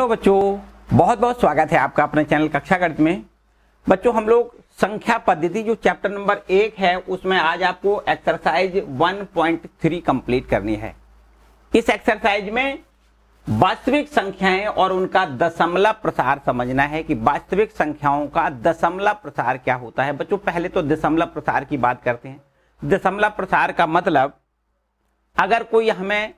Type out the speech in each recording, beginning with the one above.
hello बच्चों बहुत बहुत स्वागत है आपका अपने चैनल कक्षा गणित में बच्चों हम लोग संख्या पद्धति जो चैप्टर नंबर एक है उसमें आज आपको एक्सरसाइज 1.3 कंप्लीट करनी है इस एक्सरसाइज में वास्तविक संख्याएं और उनका दशमलव प्रसार समझना है कि वास्तविक संख्याओं का दशमलव प्रसार क्या होता है बच्चों पहले तो दशमलव प्रसार की बात करते हैं दशमलव प्रसार का मतलब अगर कोई हमें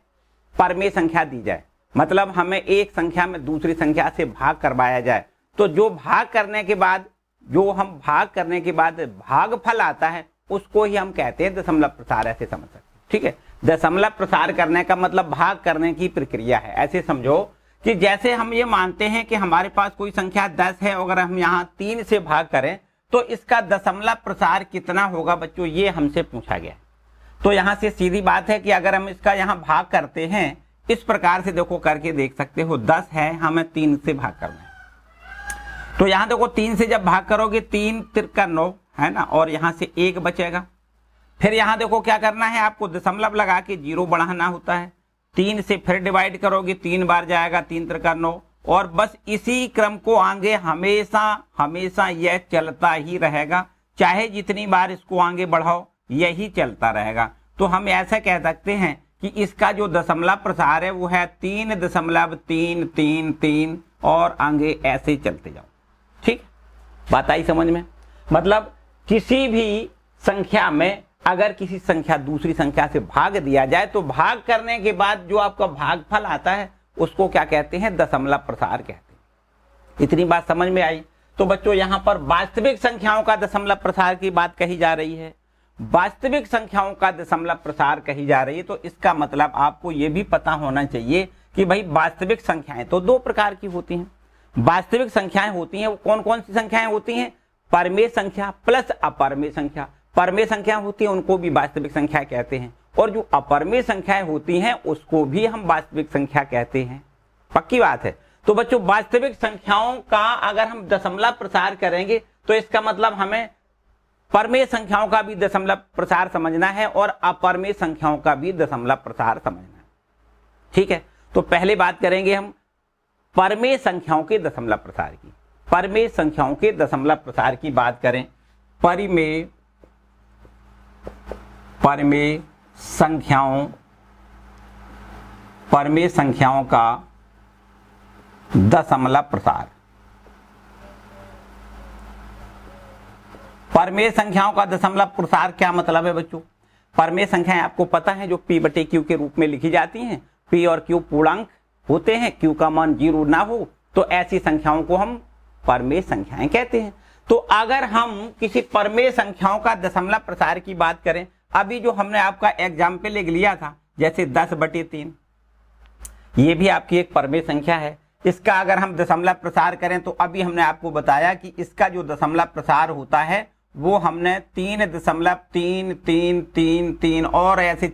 परमे संख्या दी जाए मतलब हमें एक संख्या में दूसरी संख्या से भाग करवाया जाए तो जो भाग करने के बाद जो हम भाग करने के बाद भाग फल आता है उसको ही हम कहते हैं दशमलव प्रसार ऐसे समझ सकते ठीक है दशमलव प्रसार करने का मतलब भाग करने की प्रक्रिया है ऐसे समझो कि जैसे हम ये मानते हैं कि हमारे पास कोई संख्या दस है अगर हम यहाँ तीन से भाग करें तो इसका दशमलव प्रसार कितना होगा बच्चों ये हमसे पूछा गया तो यहां से सीधी बात है कि अगर हम इसका यहाँ भाग करते हैं इस प्रकार से देखो करके देख सकते हो दस है हमें तीन से भाग करना है तो यहां देखो तीन से जब भाग करोगे तीन तिरका नौ है ना और यहां से एक बचेगा फिर यहां देखो क्या करना है आपको दशमलव लगा के जीरो बढ़ाना होता है तीन से फिर डिवाइड करोगे तीन बार जाएगा तीन तिरका नौ और बस इसी क्रम को आगे हमेशा हमेशा यह चलता ही रहेगा चाहे जितनी बार इसको आगे बढ़ाओ यही चलता रहेगा तो हम ऐसा कह सकते हैं कि इसका जो दशमलव प्रसार है वो है तीन दशमलव तीन तीन तीन और आगे ऐसे चलते जाओ ठीक बात आई समझ में मतलब किसी भी संख्या में अगर किसी संख्या दूसरी संख्या से भाग दिया जाए तो भाग करने के बाद जो आपका भागफल आता है उसको क्या कहते हैं दशमलव प्रसार कहते हैं इतनी बात समझ में आई तो बच्चों यहां पर वास्तविक संख्याओं का दशमलव प्रसार की बात कही जा रही है वास्तविक संख्याओं का दशमलव प्रसार कही जा रही है तो इसका मतलब आपको यह भी पता होना चाहिए कि भाई वास्तविक संख्याएं तो दो प्रकार की होती हैं वास्तविक संख्याएं होती हैं वो कौन कौन सी संख्याएं होती हैं परमेय संख्या प्लस अपरमेय संख्या परमेय संख्या होती है उनको भी वास्तविक संख्या कहते हैं और जो अपरमेय संख्याएं होती हैं उसको भी हम वास्तविक संख्या कहते हैं पक्की बात है तो बच्चों वास्तविक संख्याओं का अगर हम दशमलव प्रसार करेंगे तो इसका मतलब हमें परमेय संख्याओं का भी दशमलव प्रसार समझना है और अपरमेय संख्याओं का भी दशमलव प्रसार समझना है ठीक है तो पहले बात करेंगे हम परमेय संख्याओं के दशमलव प्रसार की परमेय संख्याओं के दशमलव प्रसार की बात करें परिमेय परमेय संख्याओं परमेय संख्याओं का दशमलव प्रसार परमेय संख्याओं का दशमलव प्रसार क्या मतलब है बच्चों परमेय संख्याएं आपको पता है जो पी बटे क्यू के रूप में लिखी जाती हैं पी और क्यू पूर्णांक होते हैं क्यू का मान जीरो ना हो तो ऐसी संख्याओं को हम परमेय संख्याएं कहते हैं तो अगर हम किसी परमेय संख्याओं का दशमलव प्रसार की बात करें अभी जो हमने आपका एग्जाम्पल एक लिया था जैसे दस बटे तीन ये भी आपकी एक परमेय संख्या है इसका अगर हम दशमलव प्रसार करें तो अभी हमने आपको बताया कि इसका जो दशमलव प्रसार होता है वो हमने तीन दशमलव तीन तीन तीन तीन और ऐसे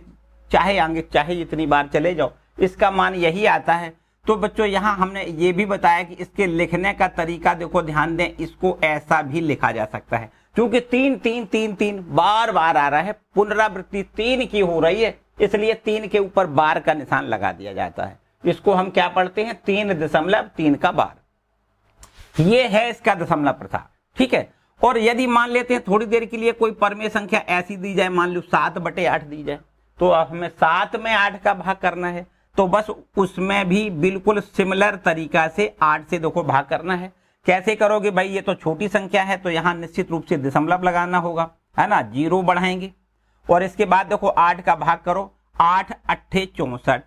चाहे आगे चाहे जितनी बार चले जाओ इसका मान यही आता है तो बच्चों यहाँ हमने ये भी बताया कि इसके लिखने का तरीका देखो ध्यान दें इसको ऐसा भी लिखा जा सकता है क्योंकि तीन तीन तीन तीन बार बार आ रहा है पुनरावृत्ति तीन की हो रही है इसलिए तीन के ऊपर बार का निशान लगा दिया जाता है इसको हम क्या पढ़ते हैं तीन दशमलव तीन का बार ये है इसका दशमलव प्रथा ठीक है और यदि मान लेते हैं थोड़ी देर के लिए कोई परमे संख्या ऐसी दी जाए मान लो सात बटे आठ दी जाए तो हमें सात में आठ का भाग करना है तो बस उसमें भी बिल्कुल सिमिलर तरीका से आठ से देखो भाग करना है कैसे करोगे भाई ये तो छोटी संख्या है तो यहाँ निश्चित रूप से दशमलव लगाना होगा है ना जीरो बढ़ाएंगे और इसके बाद देखो आठ का भाग करो आठ अट्ठे चौसठ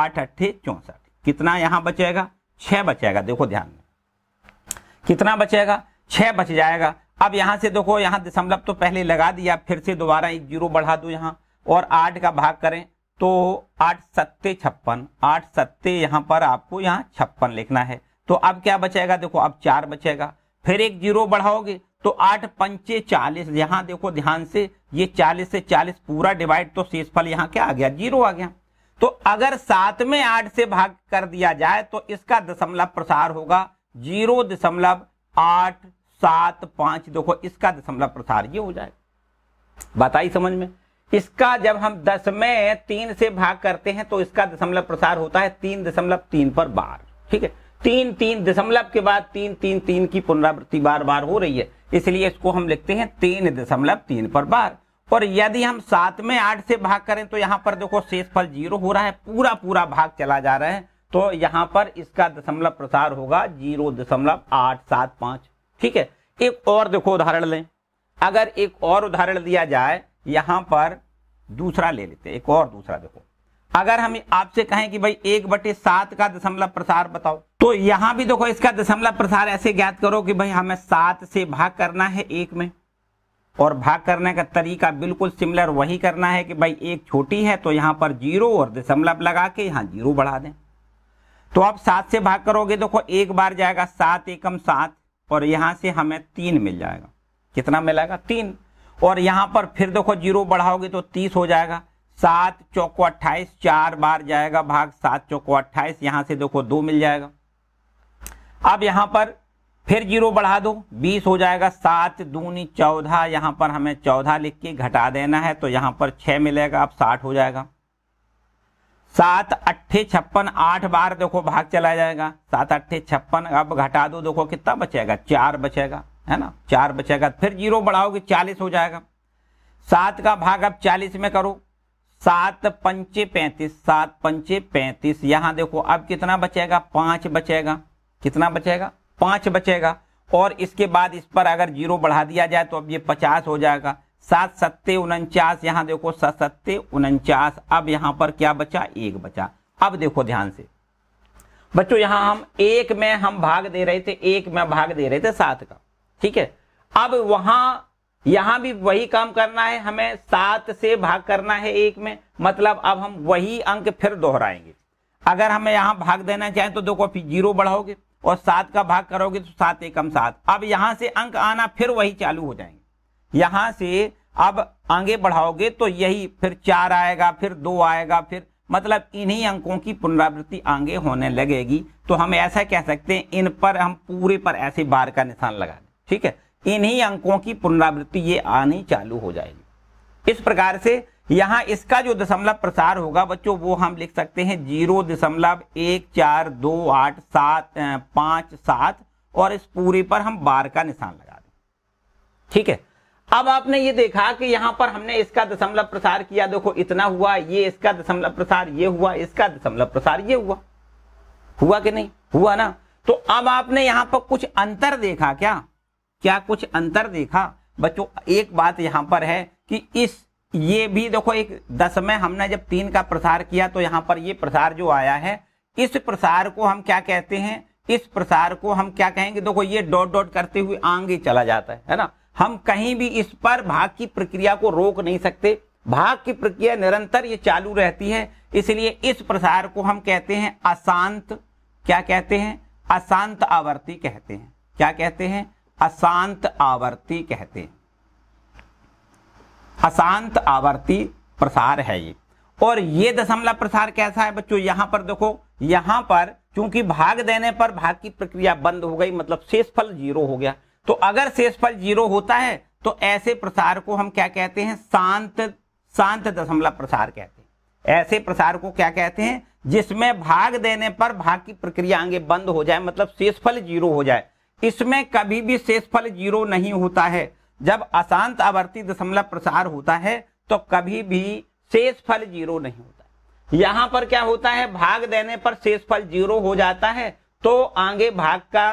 आठ अट्ठे चौसठ कितना यहां बचेगा छह बचेगा देखो ध्यान में कितना बचेगा छह बच जाएगा अब यहां से देखो यहां दशमलव तो पहले लगा दिया फिर से दोबारा एक जीरो बढ़ा दो यहां और आठ का भाग करें तो आठ सत्ते छप्पन आठ सत्ते यहां पर आपको यहाँ छप्पन लिखना है तो अब क्या बचेगा देखो अब चार बचेगा फिर एक जीरो बढ़ाओगे तो आठ पंचे चालीस यहां देखो ध्यान से ये चालीस से चालीस पूरा डिवाइड तो शेषफल यहाँ क्या आ गया जीरो आ गया तो अगर सात में आठ से भाग कर दिया जाए तो इसका दशमलव प्रसार होगा जीरो दशमलव आठ सात पांच देखो इसका दशमलव प्रसार ये हो जाएगा बताई समझ में इसका जब हम दस में तीन से भाग करते हैं तो इसका दशमलव प्रसार होता है तीन दशमलव तीन पर बार ठीक है तीन तीन दशमलव के बाद तीन तीन तीन की पुनरावृत्ति बार बार हो रही है इसलिए इसको हम लिखते हैं तीन दशमलव तीन पर बार और यदि हम सात में आठ से भाग करें तो यहां पर देखो शेष फल जीरो हो रहा है पूरा पूरा भाग चला जा रहा है तो यहां पर इसका दशमलव प्रसार होगा जीरो दशमलव आठ सात पांच ठीक है एक और देखो उदाहरण लें अगर एक और उदाहरण दिया जाए यहां पर दूसरा ले लेते एक और दूसरा देखो अगर हम आपसे कहें कि भाई एक बटे सात का दशमलव प्रसार बताओ तो यहां भी देखो इसका दशमलव प्रसार ऐसे ज्ञात करो कि भाई हमें सात से भाग करना है एक में और भाग करने का तरीका बिल्कुल सिमिलर वही करना है कि भाई एक छोटी है तो यहां पर जीरो और दशमलव लगा के यहां जीरो बढ़ा दें तो आप सात से भाग करोगे देखो एक बार जाएगा सात एकम सात और यहां से हमें तीन मिल जाएगा कितना मिलेगा तीन और यहां पर फिर देखो जीरो बढ़ाओगे तो तीस हो जाएगा सात चौको अट्ठाईस चार बार जाएगा भाग सात चौको अट्ठाईस यहां से देखो दो मिल जाएगा अब यहां पर फिर जीरो बढ़ा दो बीस हो जाएगा सात दूनी चौदह यहां पर हमें चौदह लिख के घटा देना है तो यहां पर छह मिलेगा अब साठ हो जाएगा सात अट्ठे छप्पन आठ बार देखो भाग चला जाएगा सात अट्ठे छप्पन अब घटा दो देखो कितना बचेगा चार बचेगा है ना चार बचेगा फिर जीरो बढ़ाओगे चालीस हो जाएगा सात का भाग अब चालीस में करो सात पंचे पैंतीस सात पंचे पैंतीस यहां देखो अब कितना बचेगा पांच बचेगा कितना बचेगा पांच बचेगा और इसके बाद इस पर अगर जीरो बढ़ा दिया जाए तो अब ये पचास हो जाएगा सात सत्ते उनचास यहां देखो सत सत्ते उनचास अब यहां पर क्या बचा एक बचा अब देखो ध्यान से बच्चों यहां हम एक में हम भाग दे रहे थे एक में भाग दे रहे थे सात का ठीक है अब वहां यहां भी वही काम करना है हमें सात से भाग करना है एक में मतलब अब हम वही अंक फिर दोहराएंगे अगर हमें यहां भाग देना चाहे तो देखो फिर जीरो बढ़ाओगे और सात का भाग करोगे तो सात एकम सात अब यहां से अंक आना फिर वही चालू हो जाएंगे यहां से अब आगे बढ़ाओगे तो यही फिर चार आएगा फिर दो आएगा फिर मतलब इन्हीं अंकों की पुनरावृत्ति आगे होने लगेगी तो हम ऐसा कह सकते हैं इन पर हम पूरे पर ऐसे बार का निशान लगा दें ठीक है इन्हीं अंकों की पुनरावृत्ति ये आनी चालू हो जाएगी इस प्रकार से यहां इसका जो दशमलव प्रसार होगा बच्चों वो हम लिख सकते हैं जीरो दशमलव एक चार दो आठ सात पांच सात और इस पूरे पर हम बार का निशान लगा दें ठीक है अब आपने ये देखा कि यहाँ पर हमने इसका दशमलव प्रसार किया देखो इतना हुआ ये इसका दशमलव प्रसार ये हुआ इसका दशमलव प्रसार ये हुआ हुआ कि नहीं हुआ ना तो अब आपने यहाँ पर कुछ अंतर देखा क्या क्या कुछ अंतर देखा बच्चों एक बात यहाँ पर है कि इस ये भी देखो एक दस में हमने जब तीन का प्रसार किया तो यहाँ पर ये प्रसार जो आया है इस प्रसार को हम क्या कहते हैं इस प्रसार को हम क्या कहेंगे देखो ये डॉट डॉट करते हुए आगे चला जाता है है ना हम कहीं भी इस पर भाग की प्रक्रिया को रोक नहीं सकते भाग की प्रक्रिया निरंतर ये चालू रहती है इसलिए इस प्रसार को हम कहते हैं अशांत क्या कहते हैं अशांत आवर्ती कहते हैं क्या कहते हैं अशांत आवर्ती कहते हैं अशांत आवर्ती प्रसार है ये और ये दशमलव प्रसार कैसा है बच्चों यहां पर देखो यहां पर क्योंकि भाग देने पर भाग की प्रक्रिया बंद हो गई मतलब शेषफल जीरो हो गया तो अगर शेषफल जीरो होता है तो ऐसे प्रसार को हम क्या कहते हैं शांत शांत दशमलव प्रसार कहते हैं ऐसे प्रसार को क्या कहते हैं जिसमें भाग देने पर भाग की प्रक्रिया आगे बंद हो जाए मतलब शेषफल जीरो हो जाए इसमें कभी भी शेषफल जीरो नहीं होता है जब अशांत आवर्ती दशमलव प्रसार होता है तो कभी भी शेषफल जीरो नहीं होता यहां पर क्या होता है भाग देने पर शेषफल जीरो हो जाता है तो आगे भाग का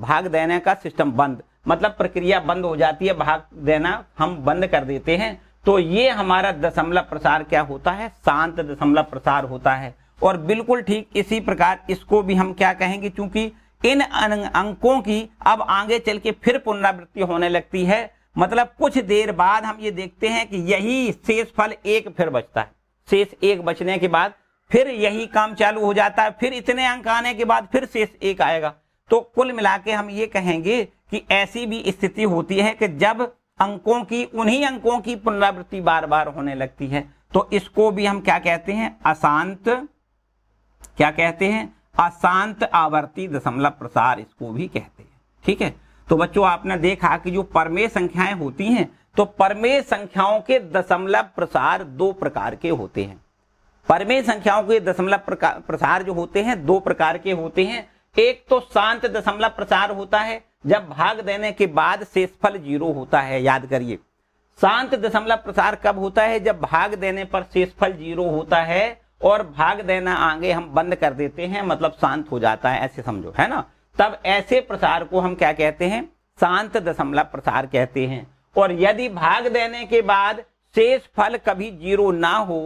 भाग देने का सिस्टम बंद मतलब प्रक्रिया बंद हो जाती है भाग देना हम बंद कर देते हैं तो ये हमारा दशमलव प्रसार क्या होता है शांत दशमलव प्रसार होता है और बिल्कुल ठीक इसी प्रकार इसको भी हम क्या कहेंगे क्योंकि इन अंकों की अब आगे चल के फिर पुनरावृत्ति होने लगती है मतलब कुछ देर बाद हम ये देखते हैं कि यही शेष फल एक फिर बचता है शेष एक बचने के बाद फिर यही काम चालू हो जाता है फिर इतने अंक आने के बाद फिर शेष एक आएगा तो कुल मिला के हम ये कहेंगे कि ऐसी भी स्थिति होती है कि जब अंकों की उन्हीं अंकों की पुनरावृत्ति बार बार होने लगती है तो इसको भी हम क्या कहते हैं अशांत क्या कहते हैं अशांत आवर्ती दशमलव प्रसार इसको भी कहते हैं ठीक है तो बच्चों आपने देखा कि जो परमेय संख्याएं होती हैं तो परमेय संख्याओं के दशमलव प्रसार दो प्रकार के होते हैं परमेय संख्याओं के दशमलव प्रसार जो होते हैं दो प्रकार के होते हैं एक तो शांत दशमलव प्रसार होता है जब भाग देने के बाद शेषफल जीरो होता है याद करिए शांत दशमलव प्रसार कब होता है जब भाग देने पर शेषफल जीरो होता है और भाग देना आगे हम बंद कर देते हैं मतलब शांत हो जाता है ऐसे समझो है ना तब ऐसे प्रसार को हम क्या कहते हैं शांत दशमलव प्रसार कहते हैं और यदि भाग देने के बाद शेष फल कभी जीरो ना हो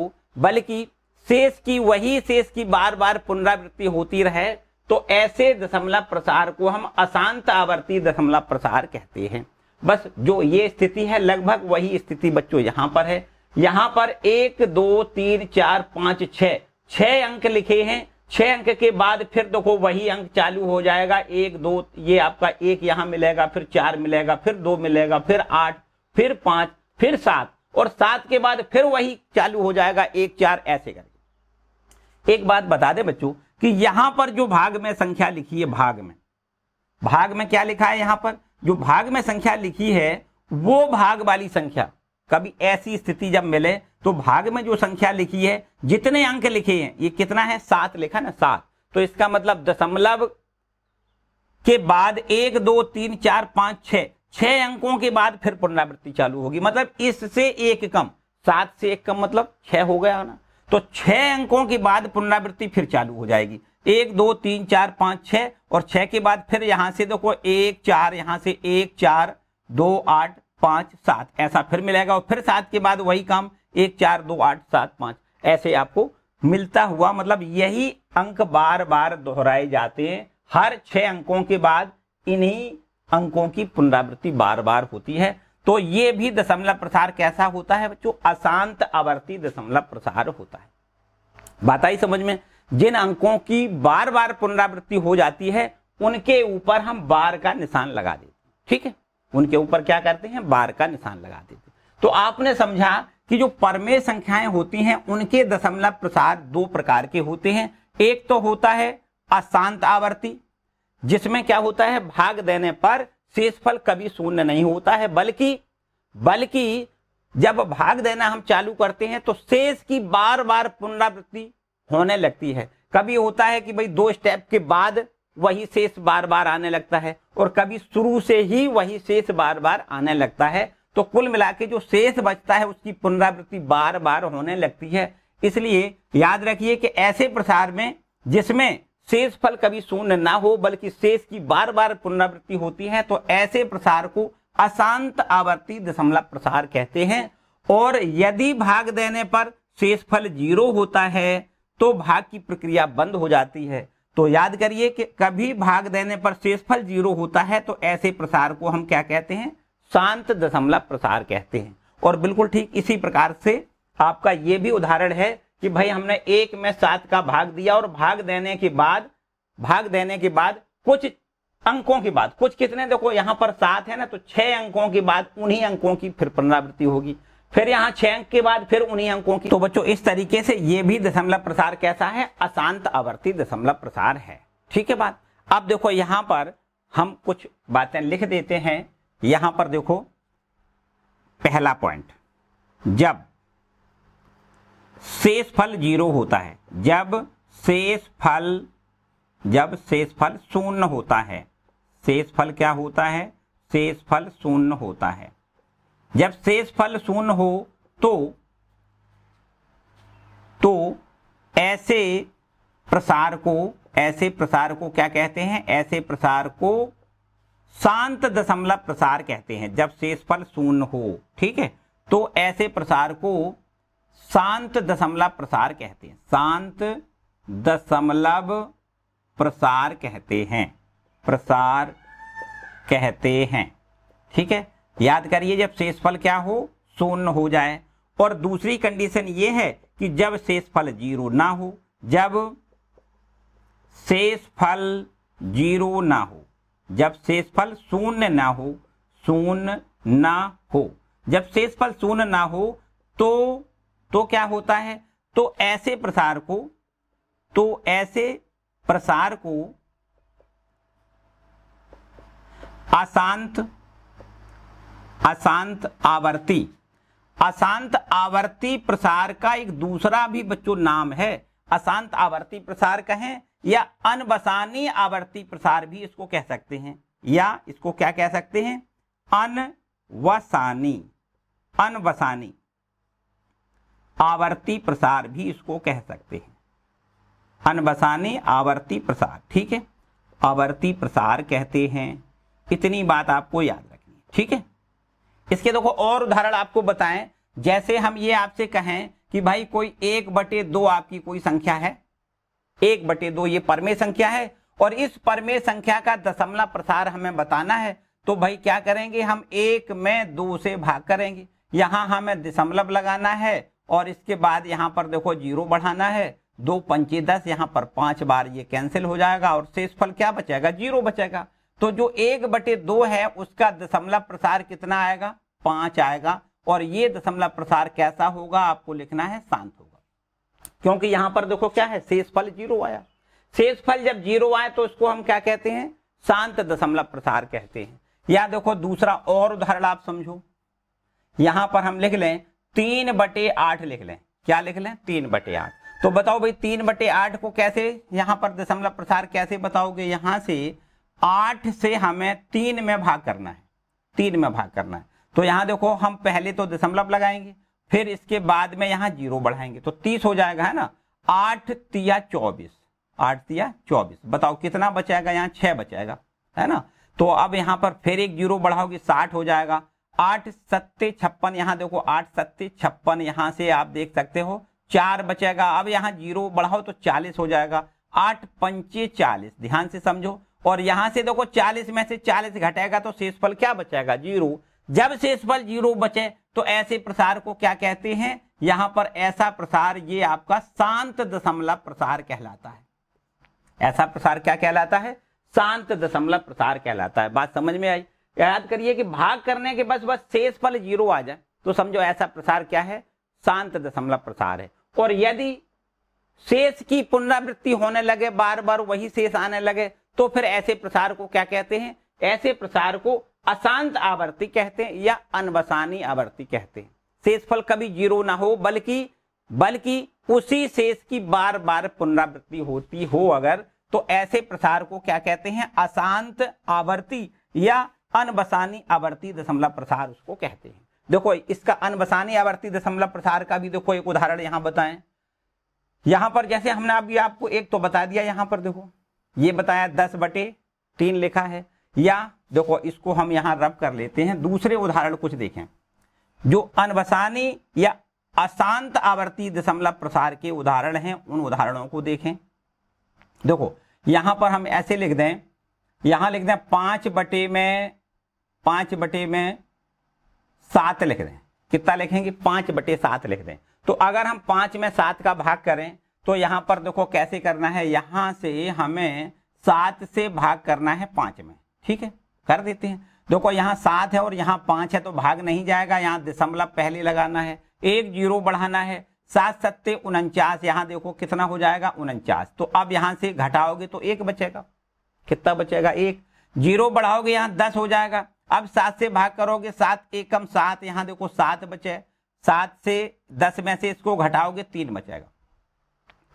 बल्कि शेष की वही शेष की बार बार पुनरावृत्ति होती रहे तो ऐसे दशमलव प्रसार को हम अशांत आवर्ती दशमलव प्रसार कहते हैं बस जो ये स्थिति है लगभग वही स्थिति बच्चों यहां पर है यहां पर एक दो तीन चार पांच छह छह अंक लिखे हैं छह अंक के बाद फिर देखो वही अंक चालू हो जाएगा एक दो ये आपका एक यहां मिलेगा फिर चार मिलेगा फिर दो मिलेगा फिर आठ फिर पांच फिर सात और सात के बाद फिर वही चालू हो जाएगा एक चार ऐसे करके एक बात बता दे बच्चों कि यहां पर जो भाग में संख्या लिखी है भाग में भाग में क्या लिखा है यहां पर जो भाग में संख्या लिखी है वो भाग वाली संख्या कभी ऐसी स्थिति जब मिले तो भाग में जो संख्या लिखी है जितने अंक लिखे हैं ये कितना है सात लिखा ना सात तो इसका मतलब दशमलव के बाद एक दो तीन चार पांच छह छह अंकों के बाद फिर पुनरावृत्ति चालू होगी मतलब इससे एक कम सात से एक कम मतलब छह हो गया ना तो छह अंकों के बाद पुनरावृत्ति फिर चालू हो जाएगी एक दो तीन चार पांच छह और छह के बाद फिर यहां से देखो एक चार यहां से एक चार दो आठ पांच सात ऐसा फिर मिलेगा और फिर सात के बाद वही काम एक चार दो आठ सात पांच ऐसे आपको मिलता हुआ मतलब यही अंक बार बार दोहराए जाते हैं हर छह अंकों के बाद इन्हीं अंकों की पुनरावृत्ति बार बार होती है तो ये भी दशमलव प्रसार कैसा होता है बच्चों अशांत आवर्ती दशमलव प्रसार होता है बात आई समझ में जिन अंकों की बार बार पुनरावृत्ति हो जाती है उनके ऊपर हम बार का निशान लगा देते हैं ठीक है उनके ऊपर क्या करते हैं बार का निशान लगा देते हैं तो आपने समझा कि जो परमेय संख्याएं होती हैं उनके दशमलव प्रसार दो प्रकार के होते हैं एक तो होता है अशांत आवर्ती जिसमें क्या होता है भाग देने पर शेषफल कभी शून्य नहीं होता है बल्कि बल्कि जब भाग देना हम चालू करते हैं तो शेष की बार बार पुनरावृत्ति होने लगती है कभी होता है कि भाई दो स्टेप के बाद वही शेष बार बार आने लगता है और कभी शुरू से ही वही शेष बार बार आने लगता है तो कुल मिला के जो शेष बचता है उसकी पुनरावृत्ति बार बार होने लगती है इसलिए याद रखिए कि ऐसे प्रसार में जिसमें शेष फल कभी शून्य ना हो बल्कि शेष की बार बार पुनरावृत्ति होती है तो ऐसे प्रसार को अशांत आवर्ती दशमलव प्रसार कहते हैं और यदि भाग देने पर शेष फल जीरो होता है तो भाग की प्रक्रिया बंद हो जाती है तो याद करिए कि कभी भाग देने पर शेष फल जीरो होता है तो ऐसे प्रसार को हम क्या कहते हैं शांत दशमलव प्रसार कहते हैं और बिल्कुल ठीक इसी प्रकार से आपका यह भी उदाहरण है कि भाई हमने एक में सात का भाग दिया और भाग देने के बाद भाग देने के बाद कुछ अंकों की बात कुछ कितने देखो यहां पर सात है ना तो छह अंकों की बाद उन्हीं अंकों की फिर पुनरावृत्ति होगी फिर यहां छह अंक के बाद फिर उन्हीं अंकों की तो बच्चों इस तरीके से ये भी दशमलव प्रसार कैसा है अशांत आवर्ती दशमलव प्रसार है ठीक है बात अब देखो यहां पर हम कुछ बातें लिख देते हैं यहां पर देखो पहला पॉइंट जब शेष फल जीरो होता है जब शेष फल जब शेष फल शून्य होता है शेष फल क्या होता है शेष फल शून्य होता है जब शेष फल शून्य हो तो तो ऐसे प्रसार को ऐसे प्रसार को क्या कहते हैं ऐसे प्रसार को शांत दशमलव प्रसार कहते हैं जब शेष फल शून्य हो ठीक है तो ऐसे प्रसार को शांत दशमलव प्रसार कहते हैं शांत दशमलव प्रसार कहते हैं प्रसार कहते हैं ठीक है याद करिए जब शेषफल क्या हो शून्य हो जाए और दूसरी कंडीशन यह है कि जब शेषफल जीरो ना हो जब शेषफल जीरो ना हो जब शेषफल शून्य ना हो शून्य ना हो जब शेषफल शून्य ना हो तो तो क्या होता है तो ऐसे प्रसार को तो ऐसे प्रसार को अशांत अशांत आवर्ती अशांत आवर्ती प्रसार का एक दूसरा भी बच्चों नाम है अशांत आवर्ती प्रसार कहें या अनबसानी आवर्ती प्रसार भी इसको कह सकते हैं या इसको क्या कह सकते हैं अनवसानी अनवसानी आवर्ती प्रसार भी इसको कह सकते हैं अनबसाने आवर्ती प्रसार ठीक है आवर्ती प्रसार कहते हैं इतनी बात आपको याद रखनी ठीक है इसके देखो और उदाहरण आपको बताएं जैसे हम ये आपसे कहें कि भाई कोई एक बटे दो आपकी कोई संख्या है एक बटे दो ये परमे संख्या है और इस परमे संख्या का दशमलव प्रसार हमें बताना है तो भाई क्या करेंगे हम एक में दो से भाग करेंगे यहां हमें दशमलव लगाना है और इसके बाद यहाँ पर देखो जीरो बढ़ाना है दो पंचे दस यहाँ पर पांच बार ये कैंसिल हो जाएगा और शेष फल क्या बचेगा जीरो बचेगा तो जो एक बटे दो है उसका दशमलव प्रसार कितना आएगा पांच आएगा और ये दशमलव प्रसार कैसा होगा आपको लिखना है शांत होगा क्योंकि यहां पर देखो क्या है शेष फल जीरो आया शेष फल जब जीरो आए तो इसको हम क्या कहते हैं शांत दशमलव प्रसार कहते हैं या देखो दूसरा और उदाहरण आप समझो यहां पर हम लिख लें तीन बटे आठ लिख लें क्या लिख लें तीन बटे आठ तो बताओ भाई तीन बटे आठ को कैसे यहां पर दशमलव प्रसार कैसे बताओगे यहां से आठ से हमें तीन में भाग करना है तीन में भाग करना है तो यहां देखो हम पहले तो दशमलव लगाएंगे फिर इसके बाद में यहाँ जीरो बढ़ाएंगे तो तीस हो जाएगा है ना आठ तिया चौबीस आठ तिया चौबीस बताओ कितना बचाएगा यहाँ छह बचाएगा है ना तो अब यहां पर फिर एक जीरो बढ़ाओगे साठ हो जाएगा आठ सत्ते छप्पन यहां देखो आठ सत्ते छप्पन यहां से आप देख सकते हो चार बचेगा अब यहां जीरो बढ़ाओ तो चालीस हो जाएगा आठ पंचे चालीस ध्यान से समझो और यहां से देखो चालीस में से चालीस घटेगा तो शेषफल क्या बचेगा जीरो जब शेषफल जीरो बचे तो ऐसे प्रसार को क्या कहते हैं यहां पर ऐसा प्रसार ये आपका शांत दशमलव प्रसार कहलाता है ऐसा प्रसार क्या कहलाता है शांत दशमलव प्रसार कहलाता है बात समझ में आई याद करिए कि भाग करने के बस बस शेष फल जीरो आ जाए तो समझो ऐसा प्रसार क्या है शांत दशमलव प्रसार है और यदि शेष की पुनरावृत्ति होने लगे बार बार वही शेष आने लगे तो फिर ऐसे प्रसार को क्या कहते हैं ऐसे प्रसार को अशांत आवर्ती कहते हैं या अनवसानी आवर्ती कहते हैं शेष फल कभी जीरो ना हो बल्कि बल्कि उसी शेष की बार बार पुनरावृत्ति होती हो अगर तो ऐसे प्रसार को क्या कहते हैं अशांत आवर्ती या अनबसानी आवर्ती दशमलव प्रसार उसको कहते हैं देखो इसका अनबसानी आवर्ती दशमलव प्रसार का भी देखो एक उदाहरण यहां बताएं यहां पर जैसे हमने अभी आपको एक तो बता दिया यहां पर देखो ये बताया दस बटे तीन लिखा है या देखो इसको हम यहां रब कर लेते हैं दूसरे उदाहरण कुछ देखें जो अनबसानी या अशांत आवर्ती दशमलव प्रसार के उदाहरण हैं उन उदाहरणों को देखें देखो यहां पर हम ऐसे लिख दें यहां लिख दें पांच बटे में पांच बटे में सात लिख दें कितना लिखेंगे पांच बटे सात लिख दें तो अगर हम पांच में सात का भाग करें तो यहां पर देखो कैसे करना है यहां से हमें सात से भाग करना है पांच में ठीक है कर देते हैं देखो यहां सात है और यहां पांच है तो भाग नहीं जाएगा यहां दशमलव पहले लगाना है एक जीरो बढ़ाना है सात सत्ते उनचास यहां देखो कितना हो जाएगा उनचास तो अब यहां से घटाओगे तो एक बचेगा कितना बचेगा एक जीरो बढ़ाओगे यहां दस हो जाएगा अब सात से भाग करोगे सात एकम सात यहां देखो सात बचे सात से दस में से इसको घटाओगे तीन बचेगा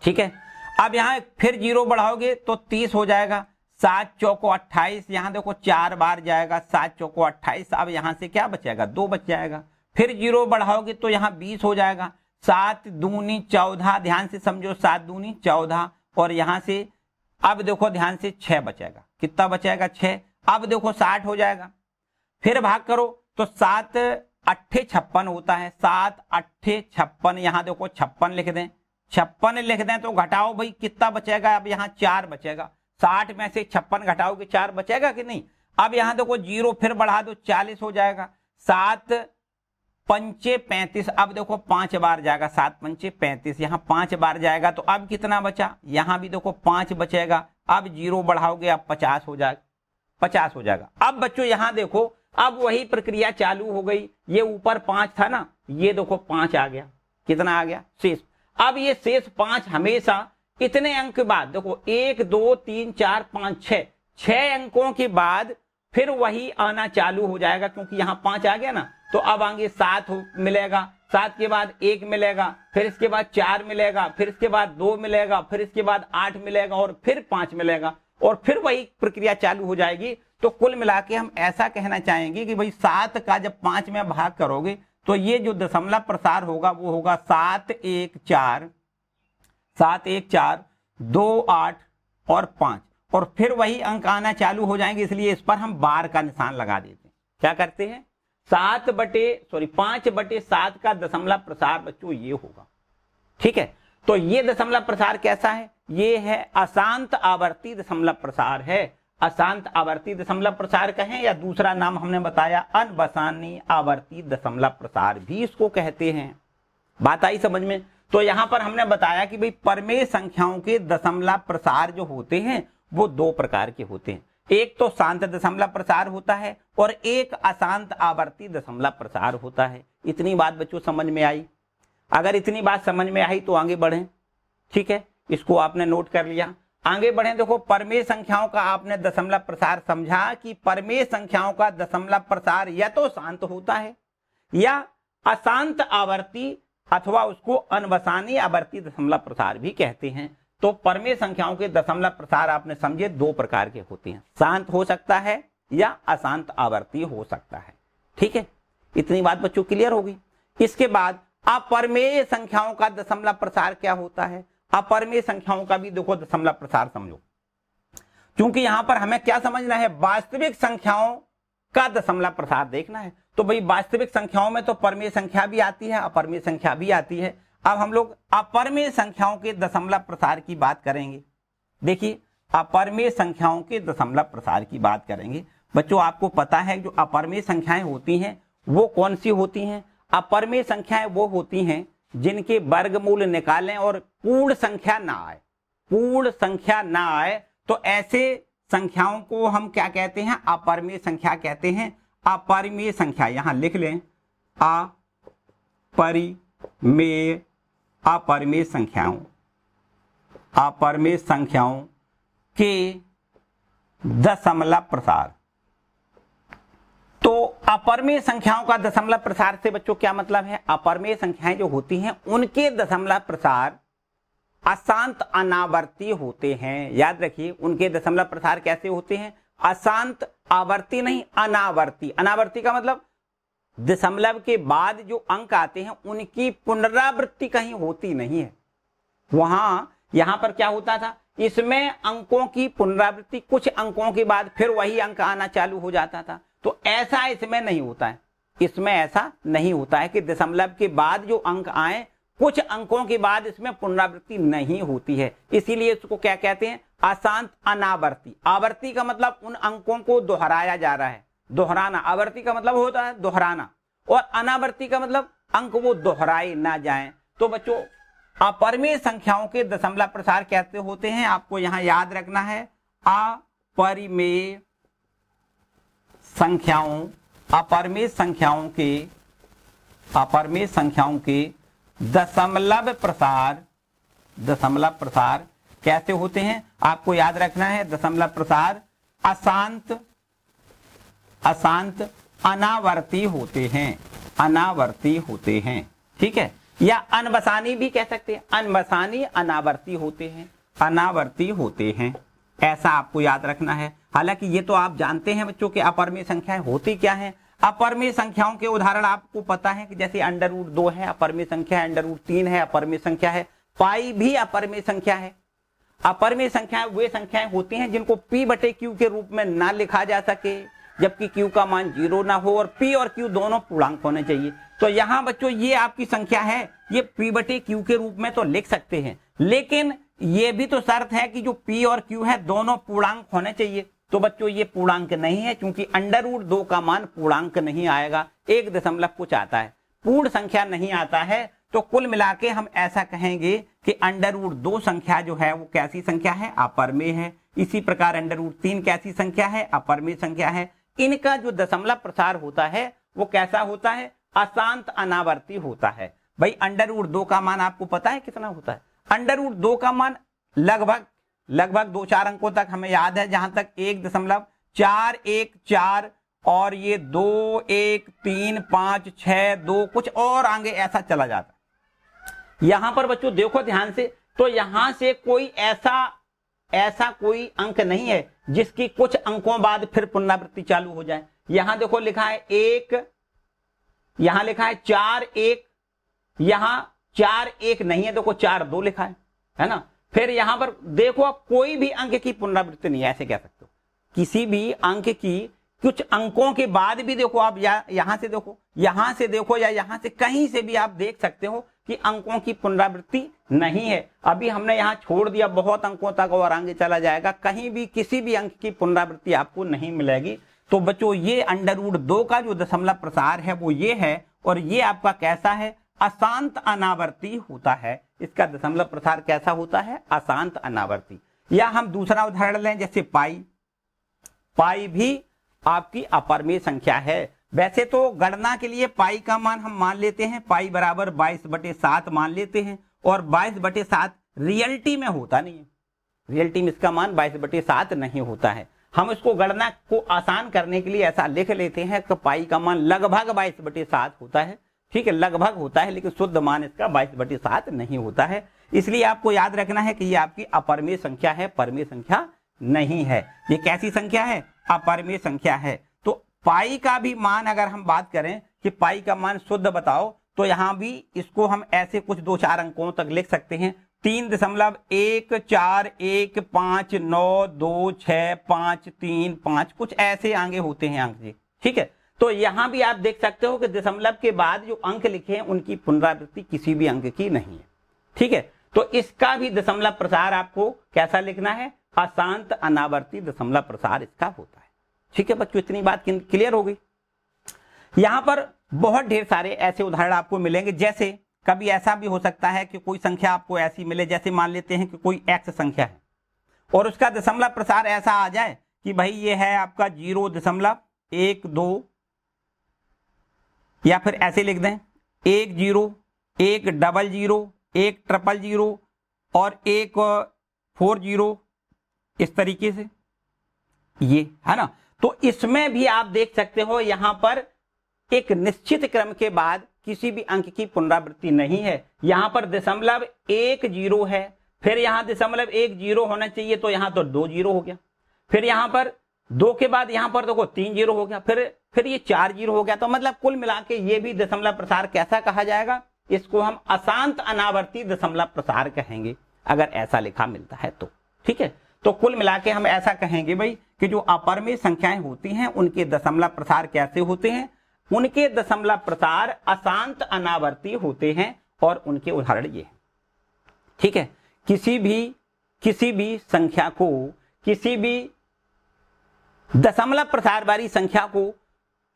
ठीक है अब यहां फिर जीरो बढ़ाओगे तो तीस हो जाएगा सात चौको अट्ठाईस यहां देखो चार बार जाएगा सात चौको अट्ठाईस अब यहां से क्या बचेगा दो बच जाएगा फिर जीरो बढ़ाओगे तो यहां बीस हो जाएगा सात दूनी चौदह ध्यान से समझो सात दूनी चौदह और यहां से अब देखो ध्यान से छह बचेगा कितना बचेगा छह अब देखो साठ हो जाएगा फिर भाग करो तो सात अट्ठे छप्पन होता है सात अट्ठे छप्पन यहां देखो छप्पन लिख दें छप्पन लिख दें तो घटाओ भाई कितना बचेगा अब यहां चार बचेगा साठ में से छप्पन घटाओगे चार बचेगा कि नहीं अब यहां देखो जीरो फिर बढ़ा दो चालीस हो जाएगा सात पंचे पैंतीस अब देखो पांच बार जाएगा सात पंचे पैंतीस यहां पांच बार जाएगा तो अब कितना बचा यहां भी देखो पांच बचेगा अब जीरो बढ़ाओगे अब पचास हो जाएगा पचास हो जाएगा अब बच्चों यहां देखो अब वही प्रक्रिया चालू हो गई ये ऊपर पांच था ना ये देखो पांच आ गया कितना आ गया शेष अब ये शेष पांच हमेशा इतने अंक के बाद देखो एक दो तीन चार पांच छ छह अंकों के बाद फिर वही आना चालू हो जाएगा क्योंकि यहां पांच आ गया ना तो अब आगे सात मिलेगा सात के बाद एक मिलेगा फिर इसके बाद चार मिलेगा फिर इसके बाद दो मिलेगा फिर इसके बाद आठ मिलेगा और फिर पांच मिलेगा और फिर वही प्रक्रिया चालू हो जाएगी तो कुल मिला के हम ऐसा कहना चाहेंगे कि भाई सात का जब पांच में भाग करोगे तो ये जो दशमलव प्रसार होगा वो होगा सात एक चार सात एक चार दो आठ और पांच और फिर वही अंक आना चालू हो जाएंगे इसलिए इस पर हम बार का निशान लगा देते हैं क्या करते हैं सात बटे सॉरी पांच बटे सात का दशमलव प्रसार बच्चों ये होगा ठीक है तो ये दशमलव प्रसार कैसा है ये है अशांत आवर्ती दशमलव प्रसार है अशांत आवर्ती दशमलव प्रसार कहें या दूसरा नाम हमने बताया अनबसानी आवर्ती दशमलव प्रसार भी इसको कहते हैं बात आई समझ में तो यहां पर हमने बताया कि भाई परमेय संख्याओं के दशमलव प्रसार जो होते हैं वो दो प्रकार के होते हैं एक तो शांत दशमलव प्रसार होता है और एक अशांत आवर्ती दशमलव प्रसार होता है इतनी बात बच्चों समझ में आई अगर इतनी बात समझ में आई तो आगे बढ़ें ठीक है इसको आपने नोट कर लिया आगे बढ़े देखो परमेय संख्याओं का आपने दशमलव प्रसार समझा कि परमेय संख्याओं का दशमलव प्रसार या तो शांत होता है या अशांत आवर्ती अथवा उसको अनवसानी आवर्ती दशमलव प्रसार भी कहते हैं तो परमेय संख्याओं के दशमलव प्रसार आपने समझे दो प्रकार के होते हैं शांत हो सकता है या अशांत आवर्ती हो सकता है ठीक है इतनी बात बच्चों क्लियर होगी इसके बाद अपरमेय संख्याओं का दशमलव प्रसार क्या होता है अपरमेय संख्याओं का भी देखो दशमलव प्रसार समझो क्योंकि यहां पर हमें क्या समझना है वास्तविक संख्याओं का दशमलव प्रसार देखना है तो भाई वास्तविक संख्याओं में तो परमेय संख्या भी आती है अपरमेय संख्या भी आती है अब हम लोग अपरमेय संख्याओं के दशमलव प्रसार की बात करेंगे देखिए अपरमेय संख्याओं के दशमलव प्रसार की बात करेंगे बच्चों आपको पता है जो अपरमेय संख्याएं होती हैं वो कौन सी होती हैं अपरमेय संख्याएं वो होती हैं जिनके वर्गमूल निकालें और पूर्ण संख्या ना आए पूर्ण संख्या ना आए तो ऐसे संख्याओं को हम क्या कहते हैं अपरमेय संख्या कहते हैं अपरिमेय संख्या यहां लिख लें अपरिमेय अपरमेय संख्याओं अपरमेय संख्याओं के दशमलव प्रसार तो अपरमेय संख्याओं का दशमलव प्रसार से बच्चों क्या मतलब है अपरमेय संख्याएं जो होती हैं उनके दशमलव प्रसार अशांत अनावर्ती होते हैं याद रखिए उनके दशमलव प्रसार कैसे होते हैं अशांत आवर्ती नहीं अनावर्ती अनावर्ती का मतलब दशमलव के बाद जो अंक आते हैं उनकी पुनरावृत्ति कहीं होती नहीं है वहां यहां पर क्या होता था इसमें अंकों की पुनरावृत्ति कुछ अंकों के बाद फिर वही अंक आना चालू हो जाता था तो ऐसा इसमें नहीं होता है इसमें ऐसा नहीं होता है कि दशमलव के बाद जो अंक आए कुछ अंकों के बाद इसमें पुनरावृत्ति नहीं होती है इसीलिए इसको क्या कहते हैं अशांत अनावर्ती आवर्ती का मतलब उन अंकों को दोहराया जा रहा है दोहराना आवर्ती का मतलब होता है दोहराना और अनावर्ती का मतलब अंक वो दोहराए ना जाए तो बच्चों अपरिमेय संख्याओं के दशमलव प्रसार कहते होते हैं आपको यहां याद रखना है अपरिमेय संख्याओं अपरमेय संख्याओं के अपरमेय संख्याओं के दशमलव प्रसार दशमलव प्रसार कैसे होते हैं आपको याद रखना है दशमलव प्रसार अशांत अशांत अनावर्ती होते हैं अनावर्ती होते हैं ठीक है या अनबसानी भी कह सकते हैं अनबसानी अनावर्ती होते हैं अनावर्ती होते हैं ऐसा आपको याद रखना है हालांकि ये तो आप जानते हैं बच्चों के अपरमेय संख्याएं होती क्या है अपरमेय संख्याओं के उदाहरण आपको पता है कि जैसे अंडर रूट दो है अपरमेय संख्या है अंडर रूट तीन है अपरमेय संख्या है पाई भी अपरमेय संख्या है अपरमेय संख्याएं वे संख्याएं होती हैं जिनको पी बटे क्यू के रूप में ना लिखा जा सके जबकि क्यू का मान जीरो ना हो और पी और क्यू दोनों पूर्णांक होने चाहिए तो यहां बच्चों ये आपकी संख्या है ये पी बटे क्यू के रूप में तो लिख सकते हैं लेकिन ये भी तो शर्त है कि जो पी और क्यू है दोनों पूर्णांक होने चाहिए तो बच्चों ये पूर्णांक नहीं है क्योंकि अंडर रूट दो का मान पूर्णांक नहीं आएगा एक दशमलव कुछ आता है पूर्ण संख्या नहीं आता है तो कुल मिला के हम ऐसा कहेंगे कि अंडर रूट दो संख्या जो है वो कैसी संख्या है अपर में है इसी प्रकार अंडर रूट तीन कैसी संख्या है अपर में संख्या है इनका जो दशमलव प्रसार होता है वो कैसा होता है अशांत अनावर्ती होता है भाई अंडर रूट दो का मान आपको पता है कितना होता है अंडर रूट दो का मान लगभग लगभग दो चार अंकों तक हमें याद है जहां तक एक दशमलव चार एक चार और ये दो एक तीन पांच छ दो कुछ और आगे ऐसा चला जाता यहां पर बच्चों देखो ध्यान से तो यहां से कोई ऐसा ऐसा कोई अंक नहीं है जिसकी कुछ अंकों बाद फिर पुनरावृत्ति चालू हो जाए यहां देखो लिखा है एक यहां लिखा है चार एक यहां चार एक नहीं है देखो चार दो लिखा है है ना फिर यहां पर देखो आप कोई भी अंक की पुनरावृत्ति नहीं ऐसे कह सकते हो किसी भी अंक की कुछ अंकों के बाद भी देखो आप या यहां से देखो यहां से देखो या यहां से कहीं से भी आप देख सकते हो कि अंकों की पुनरावृत्ति नहीं है अभी हमने यहां छोड़ दिया बहुत अंकों तक और आगे चला जाएगा कहीं भी किसी भी अंक की पुनरावृत्ति आपको नहीं मिलेगी तो बच्चों ये अंडरवुड दो का जो दशमलव प्रसार है वो ये है और ये आपका कैसा है अशांत अनावर्ती होता है इसका दशमलव प्रसार कैसा होता है अशांत अनावर्ती या हम दूसरा उदाहरण लें जैसे पाई पाई भी आपकी अपरमेय संख्या है वैसे तो गणना के लिए पाई का मान हम मान लेते हैं पाई बराबर बाईस बटे सात मान लेते हैं और बाईस बटे सात रियलिटी में होता नहीं है रियलिटी में इसका मान बाईस बटे सात नहीं होता है हम इसको गणना को आसान करने के लिए ऐसा लिख लेते हैं कि पाई का मान लगभग बाईस बटे सात होता है ठीक है लगभग होता है लेकिन शुद्ध मान इसका बाईस बटी सात नहीं होता है इसलिए आपको याद रखना है कि ये आपकी अपरमेय संख्या है परमेय संख्या नहीं है ये कैसी संख्या है अपरमेय संख्या है तो पाई का भी मान अगर हम बात करें कि पाई का मान शुद्ध बताओ तो यहां भी इसको हम ऐसे कुछ दो चार अंकों तक लिख सकते हैं तीन दशमलव एक चार एक पांच नौ दो छ पांच तीन पांच कुछ ऐसे आगे होते हैं अंक जी ठीक है तो यहां भी आप देख सकते हो कि दशमलव के बाद जो अंक लिखे हैं उनकी पुनरावृत्ति किसी भी अंक की नहीं है ठीक है तो इसका भी दशमलव प्रसार आपको कैसा लिखना है अशांत अनावर्ती दशमलव प्रसार इसका होता है ठीक है बच्चों इतनी बात क्लियर हो गई यहां पर बहुत ढेर सारे ऐसे उदाहरण आपको मिलेंगे जैसे कभी ऐसा भी हो सकता है कि कोई संख्या आपको ऐसी मिले जैसे मान लेते हैं कि कोई एक्स संख्या है और उसका दशमलव प्रसार ऐसा आ जाए कि भाई ये है आपका जीरो दशमलव एक दो या फिर ऐसे लिख दें एक जीरो एक डबल जीरो एक ट्रिपल जीरो और एक फोर जीरो इस तरीके से ये है ना तो इसमें भी आप देख सकते हो यहां पर एक निश्चित क्रम के बाद किसी भी अंक की पुनरावृत्ति नहीं है यहां पर दशमलव एक जीरो है फिर यहां दशमलव एक जीरो होना चाहिए तो यहां तो दो जीरो हो गया फिर यहां पर दो के बाद यहां पर देखो तीन जीरो हो गया फिर फिर ये चार जीरो हो गया तो मतलब कुल मिला के ये भी दशमलव प्रसार कैसा कहा जाएगा इसको हम अशांत अनावर्ती दशमलव प्रसार कहेंगे अगर ऐसा लिखा मिलता है तो ठीक है तो कुल मिला के हम ऐसा कहेंगे भाई कि जो अपर में संख्याएं होती हैं उनके दशमलव प्रसार कैसे होते हैं उनके दशमलव प्रसार अशांत अनावर्ती होते हैं और उनके उदाहरण ये ठीक है किसी भी किसी भी संख्या को किसी भी दशमलव प्रसार वाली संख्या को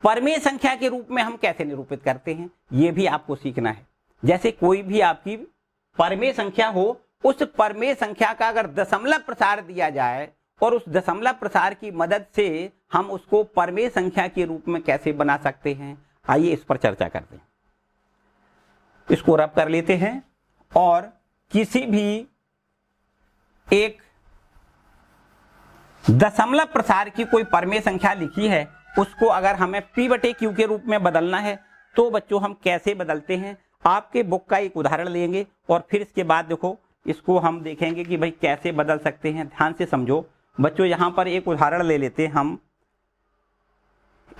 परमेय संख्या के रूप में हम कैसे निरूपित करते हैं यह भी आपको सीखना है जैसे कोई भी आपकी परमेय संख्या हो उस परमेय संख्या का अगर दशमलव प्रसार दिया जाए और उस दशमलव प्रसार की मदद से हम उसको परमेय संख्या के रूप में कैसे बना सकते हैं आइए इस पर चर्चा करते हैं इसको रब कर लेते हैं और किसी भी एक दशमलव प्रसार की कोई परमे संख्या लिखी है उसको अगर हमें पी बटे क्यू के रूप में बदलना है तो बच्चों हम कैसे बदलते हैं आपके बुक का एक उदाहरण लेंगे और फिर इसके बाद देखो इसको हम देखेंगे कि भाई कैसे बदल सकते हैं ध्यान से समझो बच्चों यहां पर एक उदाहरण ले लेते हैं हम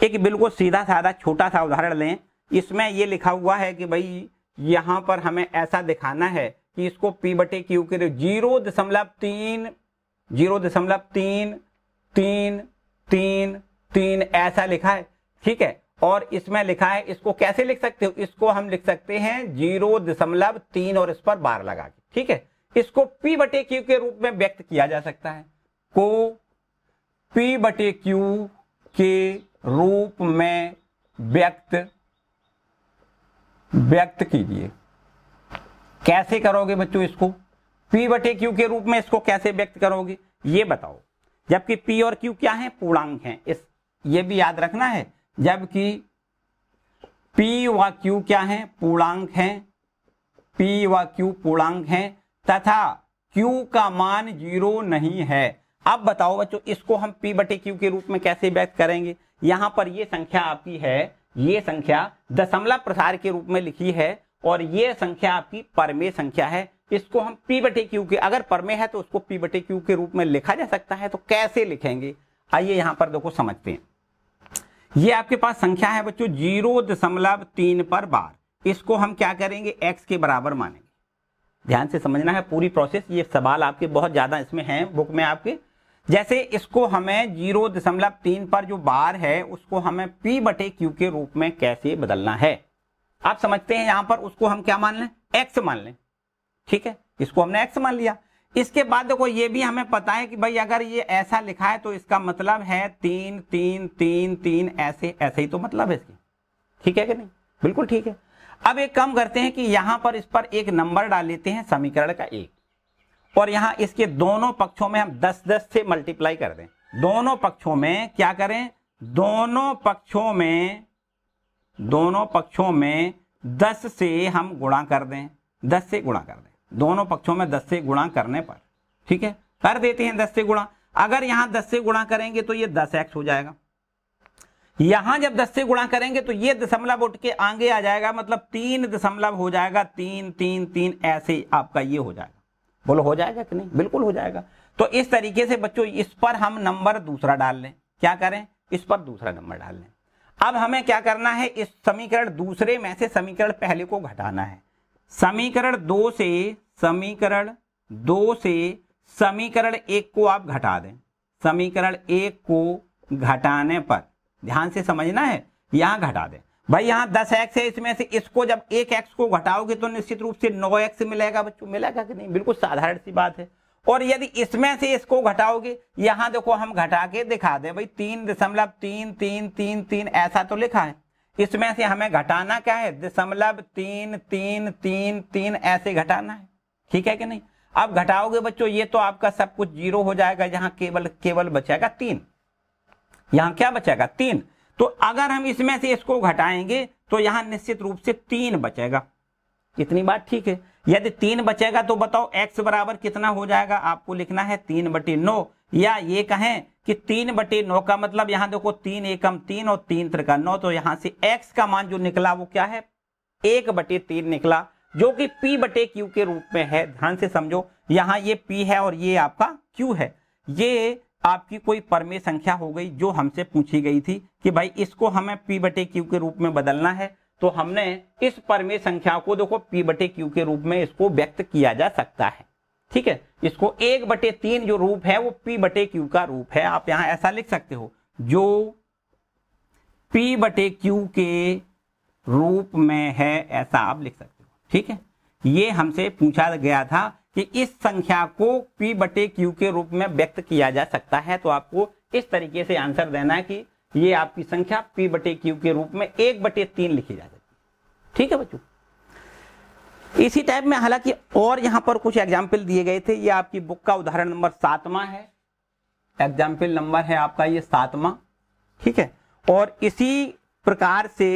एक बिल्कुल सीधा साधा छोटा सा उदाहरण लें इसमें ये लिखा हुआ है कि भाई यहां पर हमें ऐसा दिखाना है कि इसको पी बटे क्यू के जीरो दशमलव तीन जीरो दशमलव तीन तीन तीन तीन ऐसा लिखा है ठीक है और इसमें लिखा है इसको कैसे लिख सकते हो इसको हम लिख सकते हैं जीरो दशमलव तीन और इस पर बार लगा के ठीक है इसको पी बटे क्यू के रूप में व्यक्त किया जा सकता है को पी बटे क्यू के रूप में व्यक्त व्यक्त कीजिए कैसे करोगे बच्चों इसको पी बटे क्यू के रूप में इसको कैसे व्यक्त करोगे ये बताओ जबकि पी और क्यू क्या है पूर्णांक है इस ये भी याद रखना है जबकि पी व क्यू क्या है पूर्णांक है पी व क्यू पूर्णांक है तथा क्यू का मान जीरो नहीं है अब बताओ बच्चों इसको हम पी बटे क्यू के रूप में कैसे व्यक्त करेंगे यहां पर ये संख्या आपकी है ये संख्या दशमलव प्रसार के रूप में लिखी है और ये संख्या आपकी परमे संख्या है इसको हम पी बटे क्यू के अगर परमे है तो उसको पी बटे क्यू के रूप में लिखा जा सकता है तो कैसे लिखेंगे आइए यहां पर देखो समझते हैं ये आपके पास संख्या है बच्चों जीरो दशमलव तीन पर बार इसको हम क्या करेंगे एक्स के बराबर मानेंगे ध्यान से समझना है पूरी प्रोसेस ये सवाल आपके बहुत ज़्यादा इसमें है बुक में आपके जैसे इसको हमें जीरो दशमलव तीन पर जो बार है उसको हमें पी बटे क्यू के रूप में कैसे बदलना है आप समझते हैं यहां पर उसको हम क्या मान लें एक्स मान लें ठीक है इसको हमने एक्स मान लिया इसके बाद देखो ये भी हमें पता है कि भाई अगर ये ऐसा लिखा है तो इसका मतलब है तीन तीन तीन तीन ऐसे ऐसे ही तो मतलब है इसकी ठीक है कि नहीं बिल्कुल ठीक है अब एक काम करते हैं कि यहां पर इस पर एक नंबर डाल लेते हैं समीकरण का एक और यहां इसके दोनों पक्षों में हम दस दस से मल्टीप्लाई कर दें दोनों पक्षों में क्या करें दोनों पक्षों में दोनों पक्षों में दस से हम गुणा कर दें दस से गुणा कर दें दोनों पक्षों में दस से गुणा करने पर ठीक है कर देते हैं दस से गुणा अगर यहां दस से गुणा करेंगे तो ये दस एक्स हो जाएगा यहां जब दस से गुणा करेंगे तो ये दशमलव उठ के आगे आ जाएगा मतलब तीन दशमलव हो जाएगा तीन तीन तीन ऐसे आपका ये हो जाएगा बोलो हो जाएगा कि नहीं बिल्कुल हो जाएगा तो इस तरीके से बच्चों इस पर हम नंबर दूसरा डाल लें क्या करें इस पर दूसरा नंबर डाल लें अब हमें क्या करना है इस समीकरण दूसरे में से समीकरण पहले को घटाना है समीकरण दो से समीकरण दो से समीकरण एक को आप घटा दें समीकरण एक को घटाने पर ध्यान से समझना है यहां घटा दें भाई यहां दस एक्स है इसमें से इसको जब एक एक्स को घटाओगे तो निश्चित रूप से नौ एक्स मिलेगा बच्चों मिलेगा कि नहीं बिल्कुल साधारण सी बात है और यदि इसमें से इसको घटाओगे यहां देखो हम घटा के दिखा दें भाई तीन दशमलव तीन तीन तीन तीन ऐसा तो लिखा है इसमें से हमें घटाना क्या है दशमलव तीन तीन तीन तीन ऐसे घटाना है ठीक है कि नहीं अब घटाओगे बच्चों ये तो आपका सब कुछ जीरो हो जाएगा यहां केवल केवल बचेगा तीन यहां क्या बचेगा तीन तो अगर हम इसमें से इसको घटाएंगे तो यहां निश्चित रूप से तीन बचेगा इतनी बात ठीक है यदि तीन बचेगा तो बताओ एक्स बराबर कितना हो जाएगा आपको लिखना है तीन बटे नौ या ये कहें कि तीन बटे नौ का मतलब यहां देखो तीन एकम तीन और तीन त्रिका नौ तो यहां से एक्स का मान जो निकला वो क्या है एक बटे तीन निकला जो कि पी बटे क्यू के रूप में है ध्यान से समझो यहां ये पी है और ये आपका क्यू है ये आपकी कोई परमे संख्या हो गई जो हमसे पूछी गई थी कि भाई इसको हमें पी बटे क्यू के रूप में बदलना है तो हमने इस परमे संख्या को देखो पी बटे क्यू के रूप में इसको व्यक्त किया जा सकता है ठीक है इसको एक बटे तीन जो रूप है वो पी बटे क्यू का रूप है आप यहां ऐसा लिख सकते हो जो पी बटे क्यू के रूप में है ऐसा आप लिख सकते हो ठीक है ये हमसे पूछा गया था कि इस संख्या को p बटे क्यू के रूप में व्यक्त किया जा सकता है तो आपको इस तरीके से आंसर देना है कि ये आपकी संख्या p बटे क्यू के रूप में एक बटे तीन लिखी जा सकती है ठीक है बच्चों इसी टाइप में हालांकि और यहां पर कुछ एग्जाम्पल दिए गए थे ये आपकी बुक का उदाहरण नंबर सातवा है एग्जाम्पल नंबर है आपका ये सातवा ठीक है और इसी प्रकार से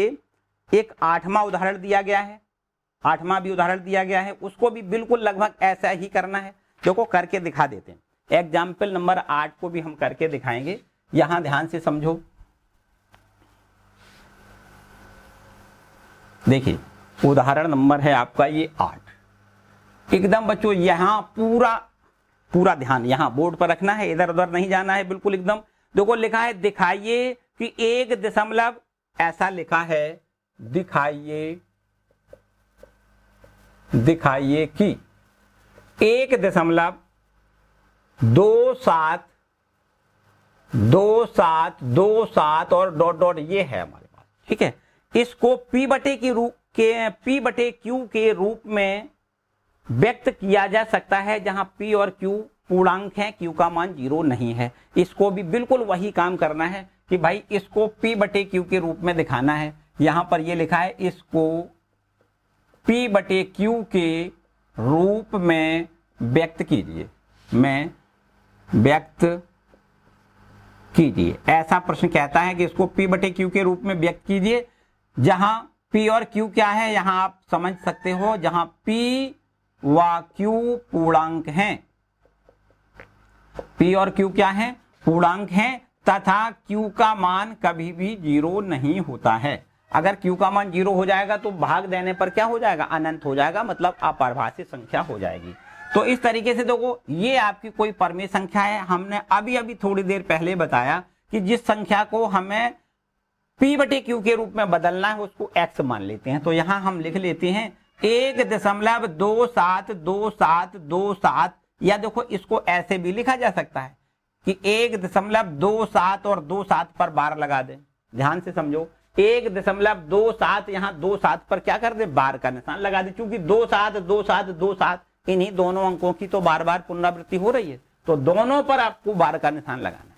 एक आठवां उदाहरण दिया गया है आठवां भी उदाहरण दिया गया है उसको भी बिल्कुल लगभग ऐसा ही करना है देखो करके दिखा देते हैं एग्जाम्पल नंबर आठ को भी हम करके दिखाएंगे यहां ध्यान से समझो देखिए उदाहरण नंबर है आपका ये आठ एकदम बच्चों यहां पूरा पूरा ध्यान यहां बोर्ड पर रखना है इधर उधर नहीं जाना है बिल्कुल एकदम देखो लिखा है दिखाइए कि एक दशमलव ऐसा लिखा है दिखाइए दिखाइए कि एक दशमलव दो सात दो सात दो सात और डॉट डॉट ये है हमारे पास ठीक है इसको पी बटे की रूप के पी बटे क्यू के रूप में व्यक्त किया जा सकता है जहां पी और क्यू पूर्णांक है क्यू का मान जीरो नहीं है इसको भी बिल्कुल वही काम करना है कि भाई इसको पी बटे क्यू के रूप में दिखाना है यहां पर ये लिखा है इसको पी बटे क्यू के रूप में व्यक्त कीजिए मैं व्यक्त कीजिए ऐसा प्रश्न कहता है कि इसको पी बटे क्यू के रूप में व्यक्त कीजिए जहां पी और क्यू क्या है यहां आप समझ सकते हो जहां पी व क्यू पूर्णांक हैं P और Q क्या है पूर्णांक हैं तथा Q का मान कभी भी जीरो नहीं होता है अगर क्यू का मान जीरो हो जाएगा तो भाग देने पर क्या हो जाएगा अनंत हो जाएगा मतलब अपरिभाषित संख्या हो जाएगी तो इस तरीके से देखो ये आपकी कोई परमेय संख्या है हमने अभी अभी थोड़ी देर पहले बताया कि जिस संख्या को हमें पी बटे क्यू के रूप में बदलना है उसको एक्स मान लेते हैं तो यहां हम लिख लेते हैं एक दशमलव दो सात दो सात दो सात या देखो इसको ऐसे भी लिखा जा सकता है कि एक दशमलव दो सात और दो सात पर बार लगा दे ध्यान से समझो एक दशमलव दो सात यहां दो सात पर क्या कर दे बार का निशान लगा दे क्योंकि दो सात दो सात दो सात इन्हीं दोनों अंकों की तो बार बार पुनरावृत्ति हो रही है तो दोनों पर आपको बार का निशान लगाना है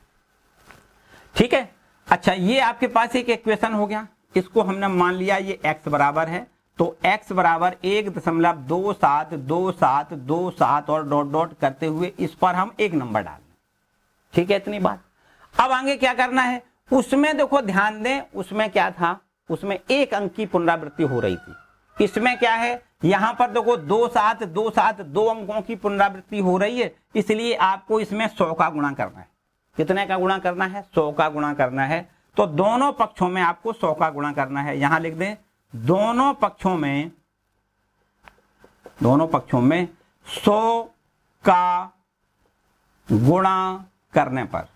ठीक है अच्छा ये आपके पास एक इक्वेशन हो गया इसको हमने मान लिया ये एक्स बराबर है तो x बराबर एक दशमलव दो सात दो सात दो सात और डॉट डॉट करते हुए इस पर हम एक नंबर डाल ठीक है इतनी बात अब आगे क्या करना है उसमें देखो ध्यान दें उसमें क्या था उसमें एक अंक की पुनरावृत्ति हो रही थी इसमें क्या है यहां पर देखो दो सात दो सात दो अंकों की पुनरावृत्ति हो रही है इसलिए आपको इसमें सौ का गुणा करना है कितने का गुणा करना है सौ का गुणा करना है तो दोनों पक्षों में आपको सौ का गुणा करना है यहां लिख दें दोनों पक्षों में दोनों पक्षों में सौ का गुणा करने पर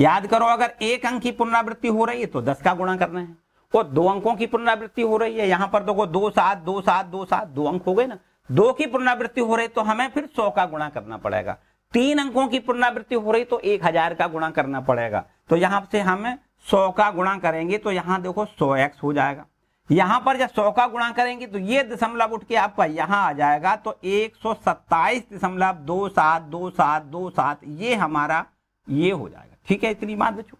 याद करो अगर एक अंक की पुनरावृत्ति हो रही है तो दस का गुणा करना है और दो अंकों की पुनरावृत्ति हो रही है यहां पर देखो दो सात दो सात दो सात दो अंक हो गए ना दो की पुनरावृत्ति हो रही तो हमें फिर सौ का गुणा करना पड़ेगा तीन अंकों की पुनरावृत्ति हो रही तो एक हजार का गुणा करना पड़ेगा तो यहां से हम सौ का गुणा करेंगे तो यहां देखो सौ एक्स हो जाएगा यहां पर जब सौ का गुणा करेंगे तो ये दशमलव उठ के आपका यहां आ जाएगा तो एक सौ सत्ताईस दशमलव दो सात दो सात दो सात ये हमारा ये हो जाएगा ठीक है इतनी बात बच्चों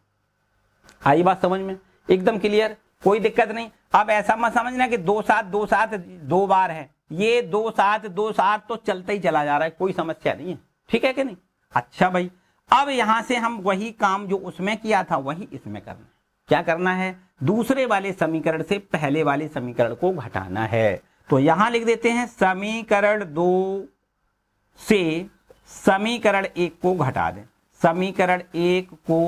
आई बात समझ में एकदम क्लियर कोई दिक्कत नहीं अब ऐसा मत समझना कि दो सात दो सात दो बार है ये दो सात दो सात तो चलता ही चला जा रहा है कोई समस्या नहीं है ठीक है कि नहीं अच्छा भाई अब यहां से हम वही काम जो उसमें किया था वही इसमें करना है क्या करना है दूसरे वाले समीकरण से पहले वाले समीकरण को घटाना है तो यहां लिख देते हैं समीकरण दो से समीकरण एक को घटा दें समीकरण एक को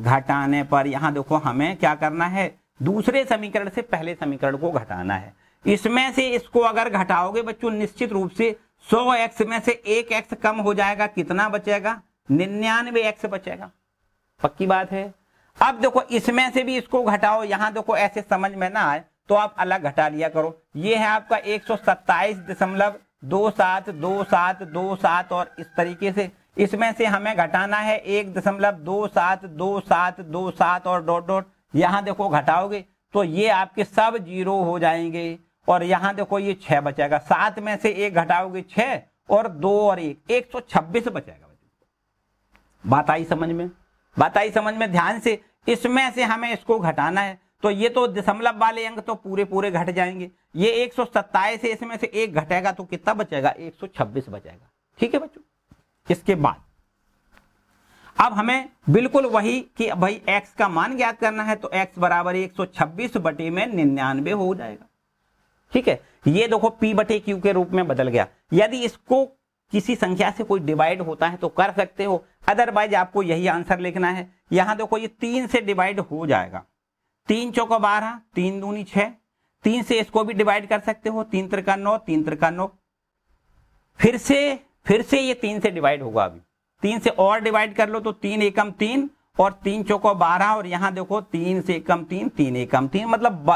घटाने पर यहां देखो हमें क्या करना है दूसरे समीकरण से पहले समीकरण को घटाना है इसमें से इसको अगर घटाओगे बच्चों निश्चित रूप से सौ एक्स में से एक एक्स कम हो जाएगा कितना बचेगा निन्यानवे एक्स बचेगा पक्की बात है अब देखो इसमें से भी इसको घटाओ यहां देखो ऐसे समझ में ना आए तो आप अलग घटा लिया करो ये है आपका एक सौ सत्ताईस दशमलव दो सात दो सात दो सात और इस तरीके से इसमें से हमें घटाना है एक दशमलव दो सात दो सात दो सात और डॉट डॉट यहां देखो घटाओगे तो ये आपके सब जीरो हो जाएंगे और यहां देखो ये छह बचेगा सात में से एक घटाओगे छह और दो और एक एक सौ छब्बीस बचेगा बात आई समझ में बात आई समझ में ध्यान से इसमें से हमें इसको घटाना है तो ये तो दशमलव वाले अंक तो पूरे पूरे घट जाएंगे ये एक सौ सत्ताईस है इसमें से एक घटेगा तो कितना बचेगा एक सौ छब्बीस बचेगा ठीक है बच्चों इसके बाद अब हमें बिल्कुल वही कि भाई x का मान ज्ञात करना है तो x बराबर एक सौ छब्बीस बटे में निन्यानवे हो जाएगा ठीक है ये देखो पी बटे क्यू के रूप में बदल गया यदि इसको किसी संख्या से कोई डिवाइड होता है तो कर सकते हो अदरवाइज आपको यही आंसर लिखना है यहां देखो ये तीन से डिवाइड हो जाएगा तीन चौका बारह तीन दूनी छह तीन से इसको भी डिवाइड कर सकते हो तीन त्रिका नौ तीन त्रिका नौ फिर से फिर से ये तीन से डिवाइड होगा अभी तीन से और डिवाइड कर लो तो तीन एकम तीन और तीन चौको बारह और यहां देखो तीन से कम तीन तीन कम तीन मतलब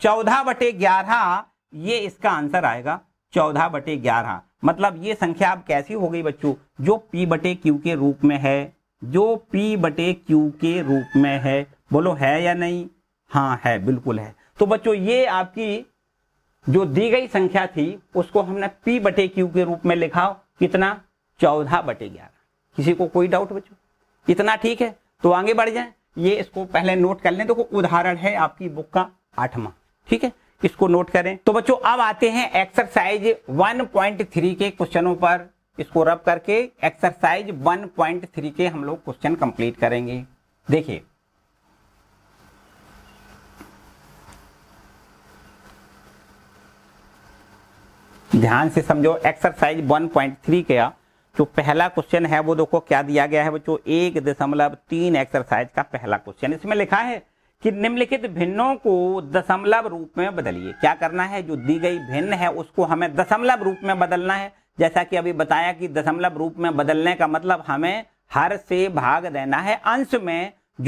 चौदह बटे ग्यारह ये इसका आंसर आएगा चौदह बटे ग्यारह मतलब ये संख्या अब कैसी हो गई बच्चों जो पी बटे क्यू के रूप में है जो पी बटे क्यू के रूप में है बोलो है या नहीं हाँ है बिल्कुल है तो बच्चों ये आपकी जो दी गई संख्या थी उसको हमने पी बटे क्यू के रूप में लिखा कितना चौदह बटे ग्यारह किसी को कोई डाउट बच्चों इतना ठीक है तो आगे बढ़ जाए ये इसको पहले नोट कर लें तो उदाहरण है आपकी बुक का आठवा ठीक है इसको नोट करें तो बच्चों अब आते हैं एक्सरसाइज 1.3 के क्वेश्चनों पर इसको रब करके एक्सरसाइज 1.3 के हम लोग क्वेश्चन कंप्लीट करेंगे देखिए ध्यान से समझो एक्सरसाइज 1.3 का जो पहला क्वेश्चन है वो देखो क्या दिया गया है बच्चों एक दशमलव तीन एक्सरसाइज का पहला क्वेश्चन इसमें लिखा है कि निम्नलिखित भिन्नों को दशमलव रूप में बदलिए क्या करना है जो दी गई भिन्न है उसको हमें दशमलव रूप में बदलना है जैसा कि अभी बताया कि दशमलव रूप में बदलने का मतलब हमें हर से भाग देना है अंश में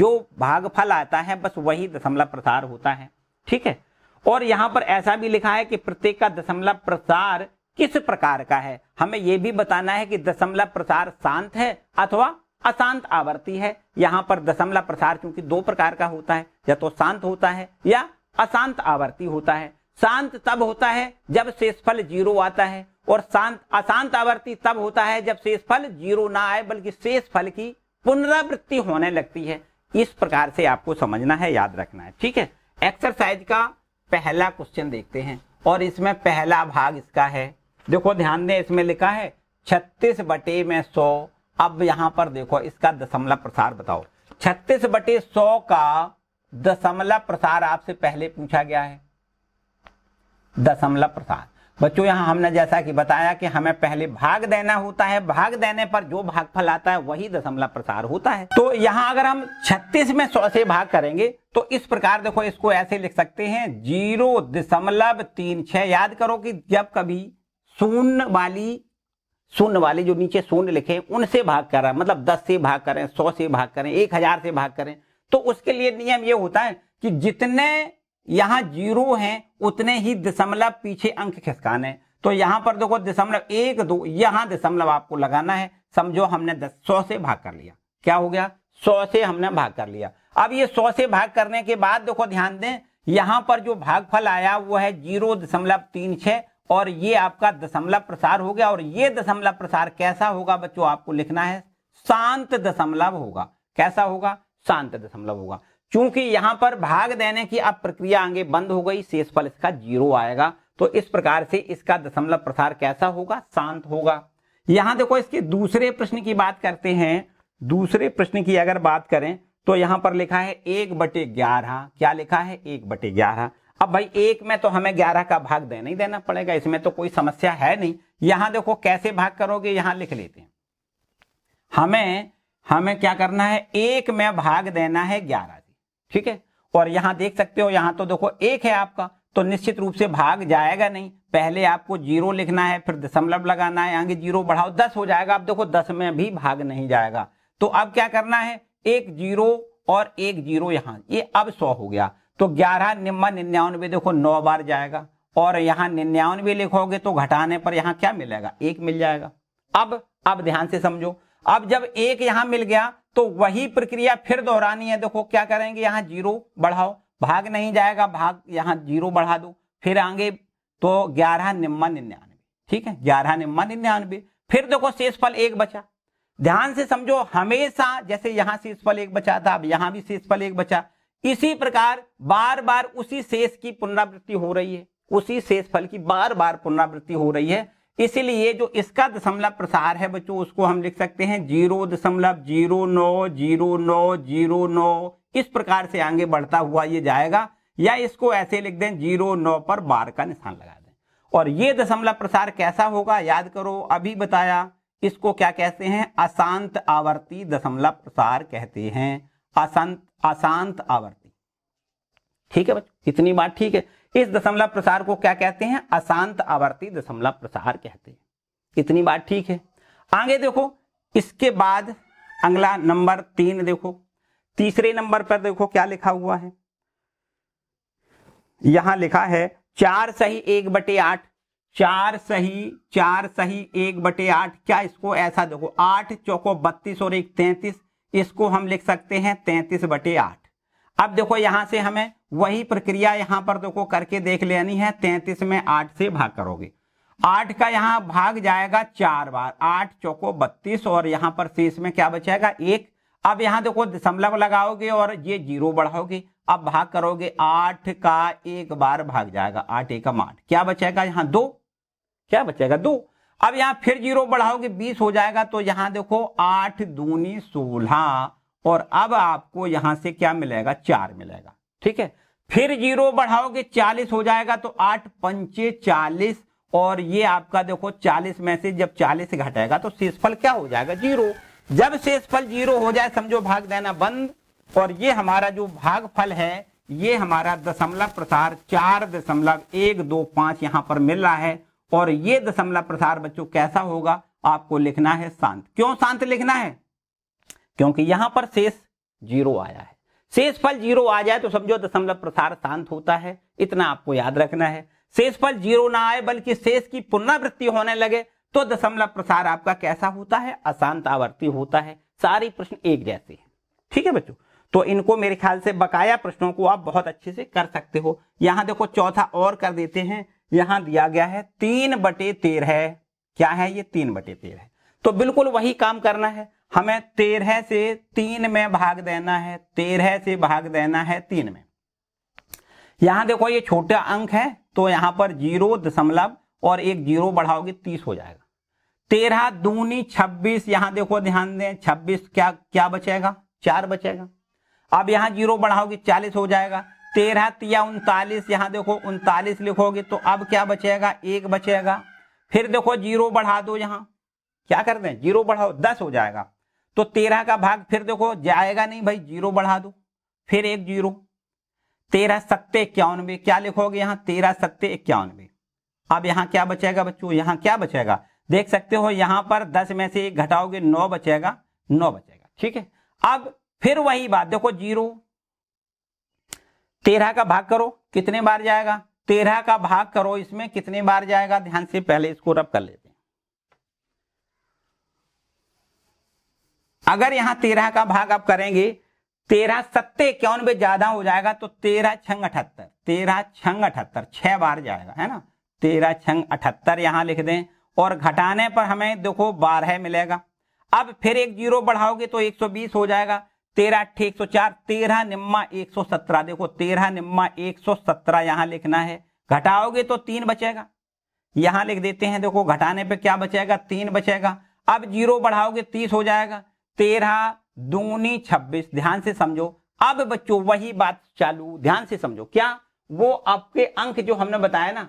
जो भागफल आता है बस वही दशमलव प्रसार होता है ठीक है और यहां पर ऐसा भी लिखा है कि प्रत्येक का दशमलव प्रसार किस प्रकार का है हमें यह भी बताना है कि दशमलव प्रसार शांत है अथवा अशांत आवर्ती है यहां पर दशमलव प्रसार क्योंकि दो प्रकार का होता है या तो शांत होता है या अशांत आवर्ती होता है शांत तब होता है जब शेषफल जीरो आता है और शांत अशांत आवर्ती तब होता है जब शेषफल जीरो ना आए बल्कि शेषफल की पुनरावृत्ति होने लगती है इस प्रकार से आपको समझना है याद रखना है ठीक है एक्सरसाइज का पहला क्वेश्चन देखते हैं और इसमें पहला भाग इसका है देखो ध्यान दें इसमें लिखा है छत्तीस बटे में सौ अब यहां पर देखो इसका दशमलव प्रसार बताओ छत्तीस बटे सौ का दशमलव प्रसार आपसे पहले पूछा गया है दशमलव प्रसार बच्चों यहां हमने जैसा कि बताया कि हमें पहले भाग देना होता है भाग देने पर जो भागफल आता है वही दशमलव प्रसार होता है तो यहां अगर हम 36 में 100 से भाग करेंगे तो इस प्रकार देखो इसको ऐसे लिख सकते हैं जीरो दशमलव तीन छह याद करो कि जब कभी शून्य वाली शून्य वाले जो नीचे शून्य लिखे हैं उनसे भाग कर रहा है मतलब दस से भाग करें सौ से भाग करें एक हजार से भाग करें तो उसके लिए नियम यह होता है कि जितने यहां जीरो हैं उतने ही दशमलव पीछे अंक खिसकाने तो यहां पर देखो दशमलव एक दो यहां दशमलव आपको लगाना है समझो हमने दस सौ से भाग कर लिया क्या हो गया सौ से हमने भाग कर लिया अब ये सौ से भाग करने के बाद देखो ध्यान दें यहां पर जो भागफल आया वो है जीरो दशमलव तीन छह और ये आपका दशमलव प्रसार हो गया और ये दशमलव प्रसार कैसा होगा बच्चों आपको लिखना है शांत दशमलव होगा कैसा होगा शांत दशमलव होगा क्योंकि यहां पर भाग देने की अब प्रक्रिया आगे बंद हो गई शेषफल इसका जीरो आएगा तो इस प्रकार से इसका दशमलव प्रसार कैसा होगा शांत होगा यहां देखो इसके दूसरे प्रश्न की बात करते हैं दूसरे प्रश्न की अगर बात करें तो यहां पर लिखा है एक बटे ग्यारह क्या लिखा है एक बटे ग्यारह अब भाई एक में तो हमें ग्यारह का भाग देना ही देना पड़ेगा इसमें तो कोई समस्या है नहीं यहां देखो कैसे भाग करोगे यहां लिख लेते हैं हमें हमें क्या करना है एक में भाग देना है ग्यारह ठीक है और यहां देख सकते हो यहां तो देखो एक है आपका तो निश्चित रूप से भाग जाएगा नहीं पहले आपको जीरो लिखना है फिर दशमलव लगाना है आगे जीरो बढ़ाओ दस हो जाएगा अब देखो दस में भी भाग नहीं जाएगा तो अब क्या करना है एक जीरो और एक जीरो यहां ये अब सौ हो गया तो ग्यारह निम्बा निन्यानवे देखो नौ बार जाएगा और यहां निन्यानवे लिखोगे तो घटाने पर यहां क्या मिलेगा एक मिल जाएगा अब अब ध्यान से समझो अब जब एक यहां मिल गया तो वही प्रक्रिया फिर दोहरानी है देखो क्या करेंगे यहां जीरो बढ़ाओ भाग नहीं जाएगा भाग यहां जीरो बढ़ा दो फिर आगे तो ग्यारह निम्मा निन्यानवे ठीक है ग्यारह निम्मा निन्यानवे फिर देखो शेषफल एक बचा ध्यान से समझो हमेशा जैसे यहां शेषफल एक बचा था अब यहां भी शेषफल एक बचा इसी प्रकार बार बार उसी शेष की पुनरावृत्ति हो रही है उसी शेष फल की बार बार पुनरावृत्ति हो रही है इसीलिए जो इसका दशमलव प्रसार है बच्चों उसको हम लिख सकते हैं जीरो दशमलव जीरो नौ जीरो नौ जीरो नौ इस प्रकार से आगे बढ़ता हुआ ये जाएगा या इसको ऐसे लिख दें जीरो नौ पर बार का निशान लगा दें और ये दशमलव प्रसार कैसा होगा याद करो अभी बताया इसको क्या कहते हैं अशांत आवर्ती दशमलव प्रसार कहते हैं अशांत अशांत आवर्ती ठीक है बच्चों इतनी बात ठीक है इस दशमलव प्रसार को क्या कहते हैं अशांत आवर्ती दशमलव प्रसार कहते हैं इतनी बात ठीक है आगे देखो इसके बाद अगला नंबर तीन देखो तीसरे नंबर पर देखो क्या लिखा हुआ है यहां लिखा है चार सही एक बटे आठ चार सही चार सही एक बटे आठ क्या इसको ऐसा देखो आठ चौको बत्तीस और एक तैतीस इसको हम लिख सकते हैं तैतीस बटे आठ अब देखो यहां से हमें वही प्रक्रिया यहां पर देखो करके देख लेनी है तैतीस में आठ से भाग करोगे आठ का यहां भाग जाएगा चार बार आठ चौको बत्तीस और यहां पर शेष में क्या बचेगा एक अब यहां देखो दशमलव लगाओगे और ये जीरो बढ़ाओगे अब भाग करोगे आठ का एक बार भाग जाएगा आठ एकम आठ क्या बचेगा यहां दो क्या बचेगा दो अब यहां फिर जीरो बढ़ाओगे बीस हो जाएगा तो यहां देखो आठ दूनी सोलह और अब आपको यहां से क्या मिलेगा चार मिलेगा ठीक है फिर जीरो बढ़ाओगे चालीस हो जाएगा तो आठ पंचे चालीस और ये आपका देखो चालीस में से जब चालीस घटेगा तो शेषफल क्या हो जाएगा जीरो जब शेषफल जीरो हो जाए समझो भाग देना बंद और ये हमारा जो फल है ये हमारा दशमलव प्रसार चार दशमलव एक दो पांच यहां पर मिल रहा है और ये दशमलव प्रसार बच्चों कैसा होगा आपको लिखना है शांत क्यों शांत लिखना है क्योंकि यहां पर शेष जीरो आया है शेष फल जीरो आ जाए तो समझो दशमलव प्रसार शांत होता है इतना आपको याद रखना है शेष फल जीरो ना आए बल्कि शेष की पुनरावृत्ति होने लगे तो दशमलव प्रसार आपका कैसा होता है अशांत आवर्ती होता है सारी प्रश्न एक जैसे हैं ठीक है बच्चों तो इनको मेरे ख्याल से बकाया प्रश्नों को आप बहुत अच्छे से कर सकते हो यहां देखो चौथा और कर देते हैं यहां दिया गया है तीन बटे तेरह क्या है ये तीन बटे तेरह तो बिल्कुल वही काम करना है हमें तेरह से तीन में भाग देना है तेरह से भाग देना है तीन में यहां देखो ये छोटा अंक है तो यहां पर जीरो दशमलव और एक जीरो बढ़ाओगे तीस हो जाएगा तेरह दूनी छब्बीस यहां देखो ध्यान दें छब्बीस क्या क्या बचेगा चार बचेगा अब यहां जीरो बढ़ाओगे चालीस हो जाएगा तेरह या उनतालीस यहाँ देखो उनतालीस लिखोगे तो अब क्या बचेगा एक बचेगा फिर देखो जीरो बढ़ा दो यहाँ क्या कर दें जीरो बढ़ाओ दस हो जाएगा तो तेरह का भाग फिर देखो जाएगा नहीं भाई जीरो बढ़ा दो फिर एक जीरो तेरह सत्ते इक्यानवे क्या लिखोगे यहाँ तेरह सत्ते इक्यानवे अब यहाँ क्या बचेगा बच्चों यहाँ क्या बचेगा देख सकते हो यहाँ पर दस में से एक घटाओगे नौ बचेगा नौ बचेगा ठीक है अब फिर वही बात देखो जीरो तेरह का भाग करो कितने बार जाएगा तेरह का भाग करो इसमें कितने बार जाएगा ध्यान से पहले इसको रब कर लेते हैं अगर यहां तेरह का भाग आप करेंगे तेरह सत्ते इक्यानवे ज्यादा हो जाएगा तो तेरह छंग अठहत्तर तेरह छंग अठहत्तर छह बार जाएगा है ना तेरह छंग अठहत्तर यहां लिख दें और घटाने पर हमें देखो बारह मिलेगा अब फिर एक जीरो बढ़ाओगे तो बीस हो जाएगा तेरह अट्ठे एक सौ चार तेरह निम्मा एक सौ सत्रह देखो तेरह निम्मा एक सौ सत्रह यहां लिखना है घटाओगे तो तीन बचेगा यहां लिख देते हैं देखो घटाने पे क्या बचेगा तीन बचेगा अब जीरो बढ़ाओगे तीस हो जाएगा तेरह दूनी छब्बीस ध्यान से समझो अब बच्चों वही बात चालू ध्यान से समझो क्या वो आपके अंक जो हमने बताया ना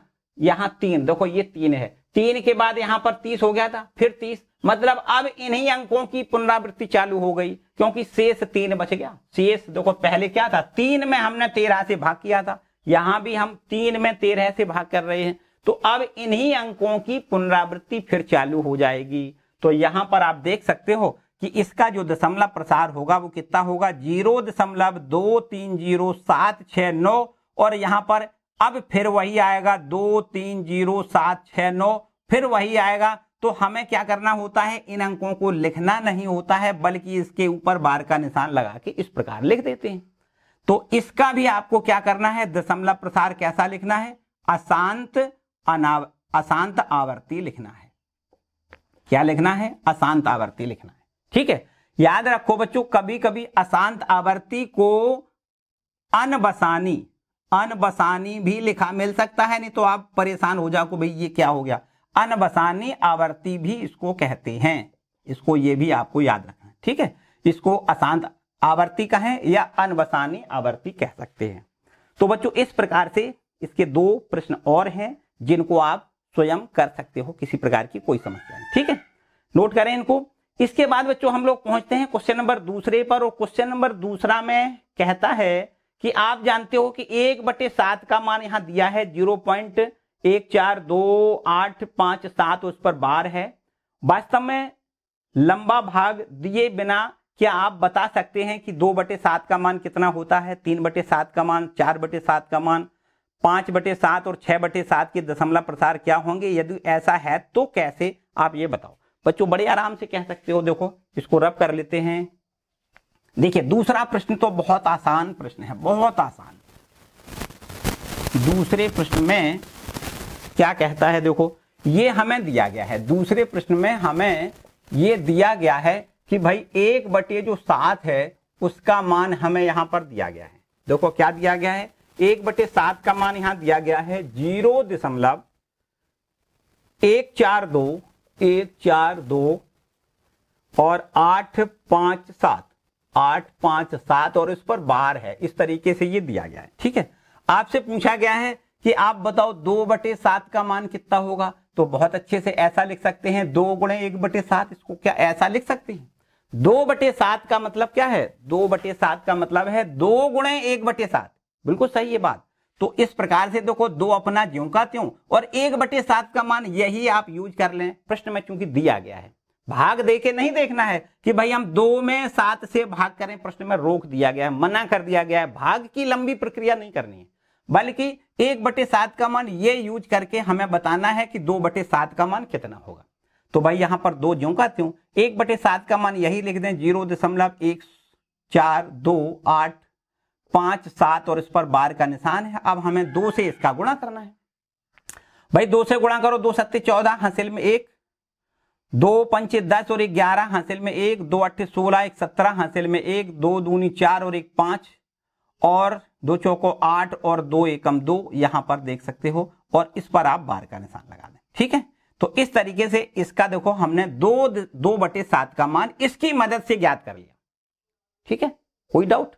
यहां तीन देखो ये तीन है तीन के बाद यहां पर तीस हो गया था फिर तीस मतलब अब इन्हीं अंकों की पुनरावृत्ति चालू हो गई क्योंकि शेष तीन बच गया शेष देखो पहले क्या था तीन में हमने तेरह से भाग किया था यहां भी हम तीन में तेरह से भाग कर रहे हैं तो अब इन्हीं अंकों की पुनरावृत्ति फिर चालू हो जाएगी तो यहां पर आप देख सकते हो कि इसका जो दशमलव प्रसार होगा वो कितना होगा जीरो दशमलव दो तीन जीरो सात छह नौ और यहां पर अब फिर वही आएगा दो तीन जीरो सात छह नौ फिर वही आएगा तो हमें क्या करना होता है इन अंकों को लिखना नहीं होता है बल्कि इसके ऊपर बार का निशान लगा के इस प्रकार लिख देते हैं तो इसका भी आपको क्या करना है दशमलव प्रसार कैसा लिखना है अशांत अनाव अशांत आवर्ती लिखना है क्या लिखना है अशांत आवर्ती लिखना है ठीक है याद रखो बच्चों कभी कभी अशांत आवर्ती को अनबसानी अनबसानी भी लिखा मिल सकता है नहीं तो आप परेशान हो जाओ भाई ये क्या हो गया अनबसानी आवर्ती भी इसको कहते हैं इसको ये भी आपको याद रखना है ठीक है इसको अशांत आवर्ती कहें या अनबसानी आवर्ती कह सकते हैं तो बच्चों इस प्रकार से इसके दो प्रश्न और हैं जिनको आप स्वयं कर सकते हो किसी प्रकार की कोई समस्या नहीं ठीक है नोट करें इनको इसके बाद बच्चों हम लोग पहुंचते हैं क्वेश्चन नंबर दूसरे पर और क्वेश्चन नंबर दूसरा में कहता है कि आप जानते हो कि एक बटे सात का मान यहां दिया है जीरो पॉइंट एक चार दो आठ पांच सात उस पर बार है वास्तव में लंबा भाग दिए बिना क्या आप बता सकते हैं कि दो बटे सात का मान कितना होता है तीन बटे सात का मान चार बटे सात का मान पांच बटे सात और छह बटे सात के दशमलव प्रसार क्या होंगे यदि ऐसा है तो कैसे आप ये बताओ बच्चों बड़े आराम से कह सकते हो देखो इसको रब कर लेते हैं देखिए दूसरा प्रश्न तो बहुत आसान प्रश्न है बहुत आसान दूसरे प्रश्न में क्या कहता है देखो ये हमें दिया गया है दूसरे प्रश्न में हमें ये दिया गया है कि भाई एक बटे जो सात है उसका मान हमें यहां पर दिया गया है देखो क्या दिया गया है एक बटे सात का मान यहां दिया गया है जीरो दशमलव एक चार दो एक चार दो और आठ पांच सात आठ पांच सात और इस पर बार है इस तरीके से ये दिया गया है ठीक है आपसे पूछा गया है कि आप बताओ दो बटे सात का मान कितना होगा तो बहुत अच्छे से ऐसा लिख सकते हैं दो गुणे एक बटे सात इसको क्या ऐसा लिख सकते हैं दो बटे सात का मतलब क्या है दो बटे सात का मतलब है दो गुणे एक बटे सात बिल्कुल सही है बात तो इस प्रकार से देखो दो अपना ज्यों का त्यों और एक बटे सात का मान यही आप यूज कर लें प्रश्न में चूंकि दिया गया है भाग दे के नहीं देखना है कि भाई हम दो में सात से भाग करें प्रश्न में रोक दिया गया है मना कर दिया गया है भाग की लंबी प्रक्रिया नहीं करनी है बल्कि एक बटे सात का मान ये यूज करके हमें बताना है कि दो बटे सात का मान कितना होगा तो भाई यहां पर दो जो का त्यों एक बटे सात का मान यही लिख दें जीरो दशमलव एक चार दो आठ पांच सात और इस पर बार का निशान है अब हमें दो से इसका गुणा करना है भाई दो से गुणा करो दो सत्य चौदह हासिल में एक दो पंचे दस और एक ग्यारह हासिल में एक दो अट्ठे सोलह एक सत्रह हासिल में एक दो दूनी चार और एक पांच और दो चौको आठ और दो एकम दो यहां पर देख सकते हो और इस पर आप बार का निशान लगा दें ठीक है तो इस तरीके से इसका देखो हमने दो दो बटे सात का मान इसकी मदद से ज्ञात कर लिया ठीक है कोई डाउट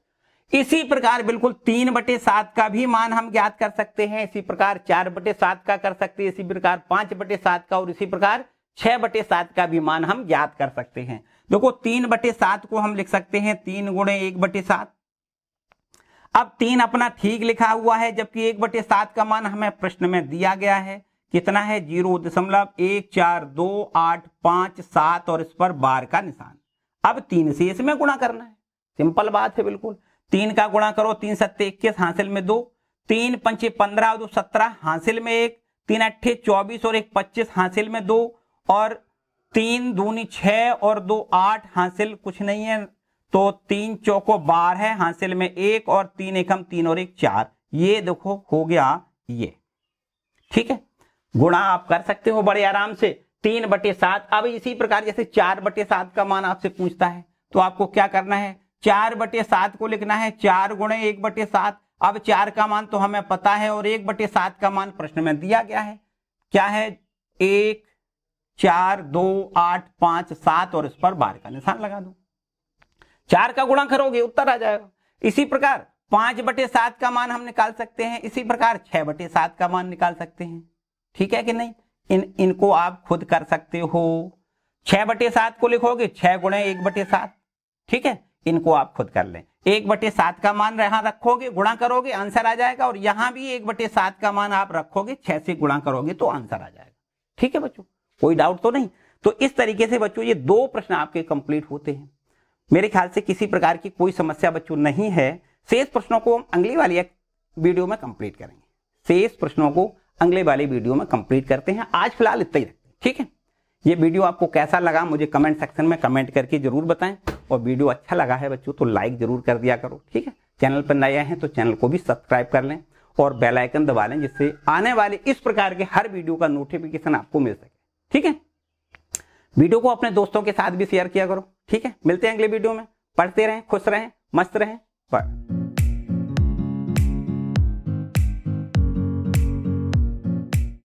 इसी प्रकार बिल्कुल तीन बटे सात का भी मान हम ज्ञात कर सकते हैं इसी प्रकार चार बटे सात का कर सकते हैं इसी प्रकार पांच बटे सात का और इसी प्रकार छह बटे सात का भी मान हम ज्ञात कर सकते हैं देखो तीन बटे सात को हम लिख सकते हैं तीन गुणे एक बटे सात अब तीन अपना ठीक लिखा हुआ है जबकि एक बटे सात का मान हमें प्रश्न में दिया गया है कितना है जीरो दशमलव एक चार दो आठ पांच सात और इस पर बार का निशान अब तीन से इसमें गुणा करना है सिंपल बात है बिल्कुल तीन का गुणा करो तीन सत्ते इक्कीस हासिल में दो तीन पंचे पंद्रह और दो सत्रह हासिल में एक तीन अट्ठे चौबीस और एक पच्चीस हासिल में दो और तीन दूनी छह और दो आठ हासिल कुछ नहीं है तो तीन चौको बार है हासिल में एक और तीन एकम तीन और एक चार ये देखो हो गया ये ठीक है गुणा आप कर सकते हो बड़े आराम से तीन बटे सात अब इसी प्रकार जैसे चार बटे सात का मान आपसे पूछता है तो आपको क्या करना है चार बटे सात को लिखना है चार गुणे एक बटे सात अब चार का मान तो हमें पता है और एक बटे सात का मान प्रश्न में दिया गया है क्या है एक चार दो आठ पांच सात और इस पर बार का निशान लगा दो चार का गुणा करोगे उत्तर आ जाएगा इसी प्रकार पांच बटे सात का मान हम निकाल सकते हैं इसी प्रकार छह बटे सात का मान निकाल सकते हैं ठीक है कि नहीं इन इनको आप खुद कर सकते हो छह बटे सात को लिखोगे छह गुणे एक बटे सात ठीक है इनको आप खुद कर लें एक बटे सात का मान यहां रखोगे गुणा करोगे आंसर आ जाएगा और यहां भी एक बटे सात का मान आप रखोगे छह से गुणा करोगे तो आंसर आ जाएगा ठीक है बच्चों कोई डाउट तो नहीं तो इस तरीके से बच्चों ये दो प्रश्न आपके कंप्लीट होते हैं मेरे ख्याल से किसी प्रकार की कोई समस्या बच्चों नहीं है शेष प्रश्नों को हम अगली वाली वीडियो में कंप्लीट करेंगे शेष प्रश्नों को अगले वाली वीडियो में कंप्लीट करते हैं आज फिलहाल इतना ही रखते हैं ठीक है ये वीडियो आपको कैसा लगा मुझे कमेंट सेक्शन में कमेंट करके जरूर बताएं और वीडियो अच्छा लगा है बच्चों तो लाइक जरूर कर दिया करो ठीक है चैनल पर नए हैं तो चैनल को भी सब्सक्राइब कर लें और बेल आइकन दबा लें जिससे आने वाले इस प्रकार के हर वीडियो का नोटिफिकेशन आपको मिल सके ठीक है वीडियो को अपने दोस्तों के साथ भी शेयर किया करो ठीक है मिलते हैं अगले वीडियो में पढ़ते रहें खुश रहें मस्त रहें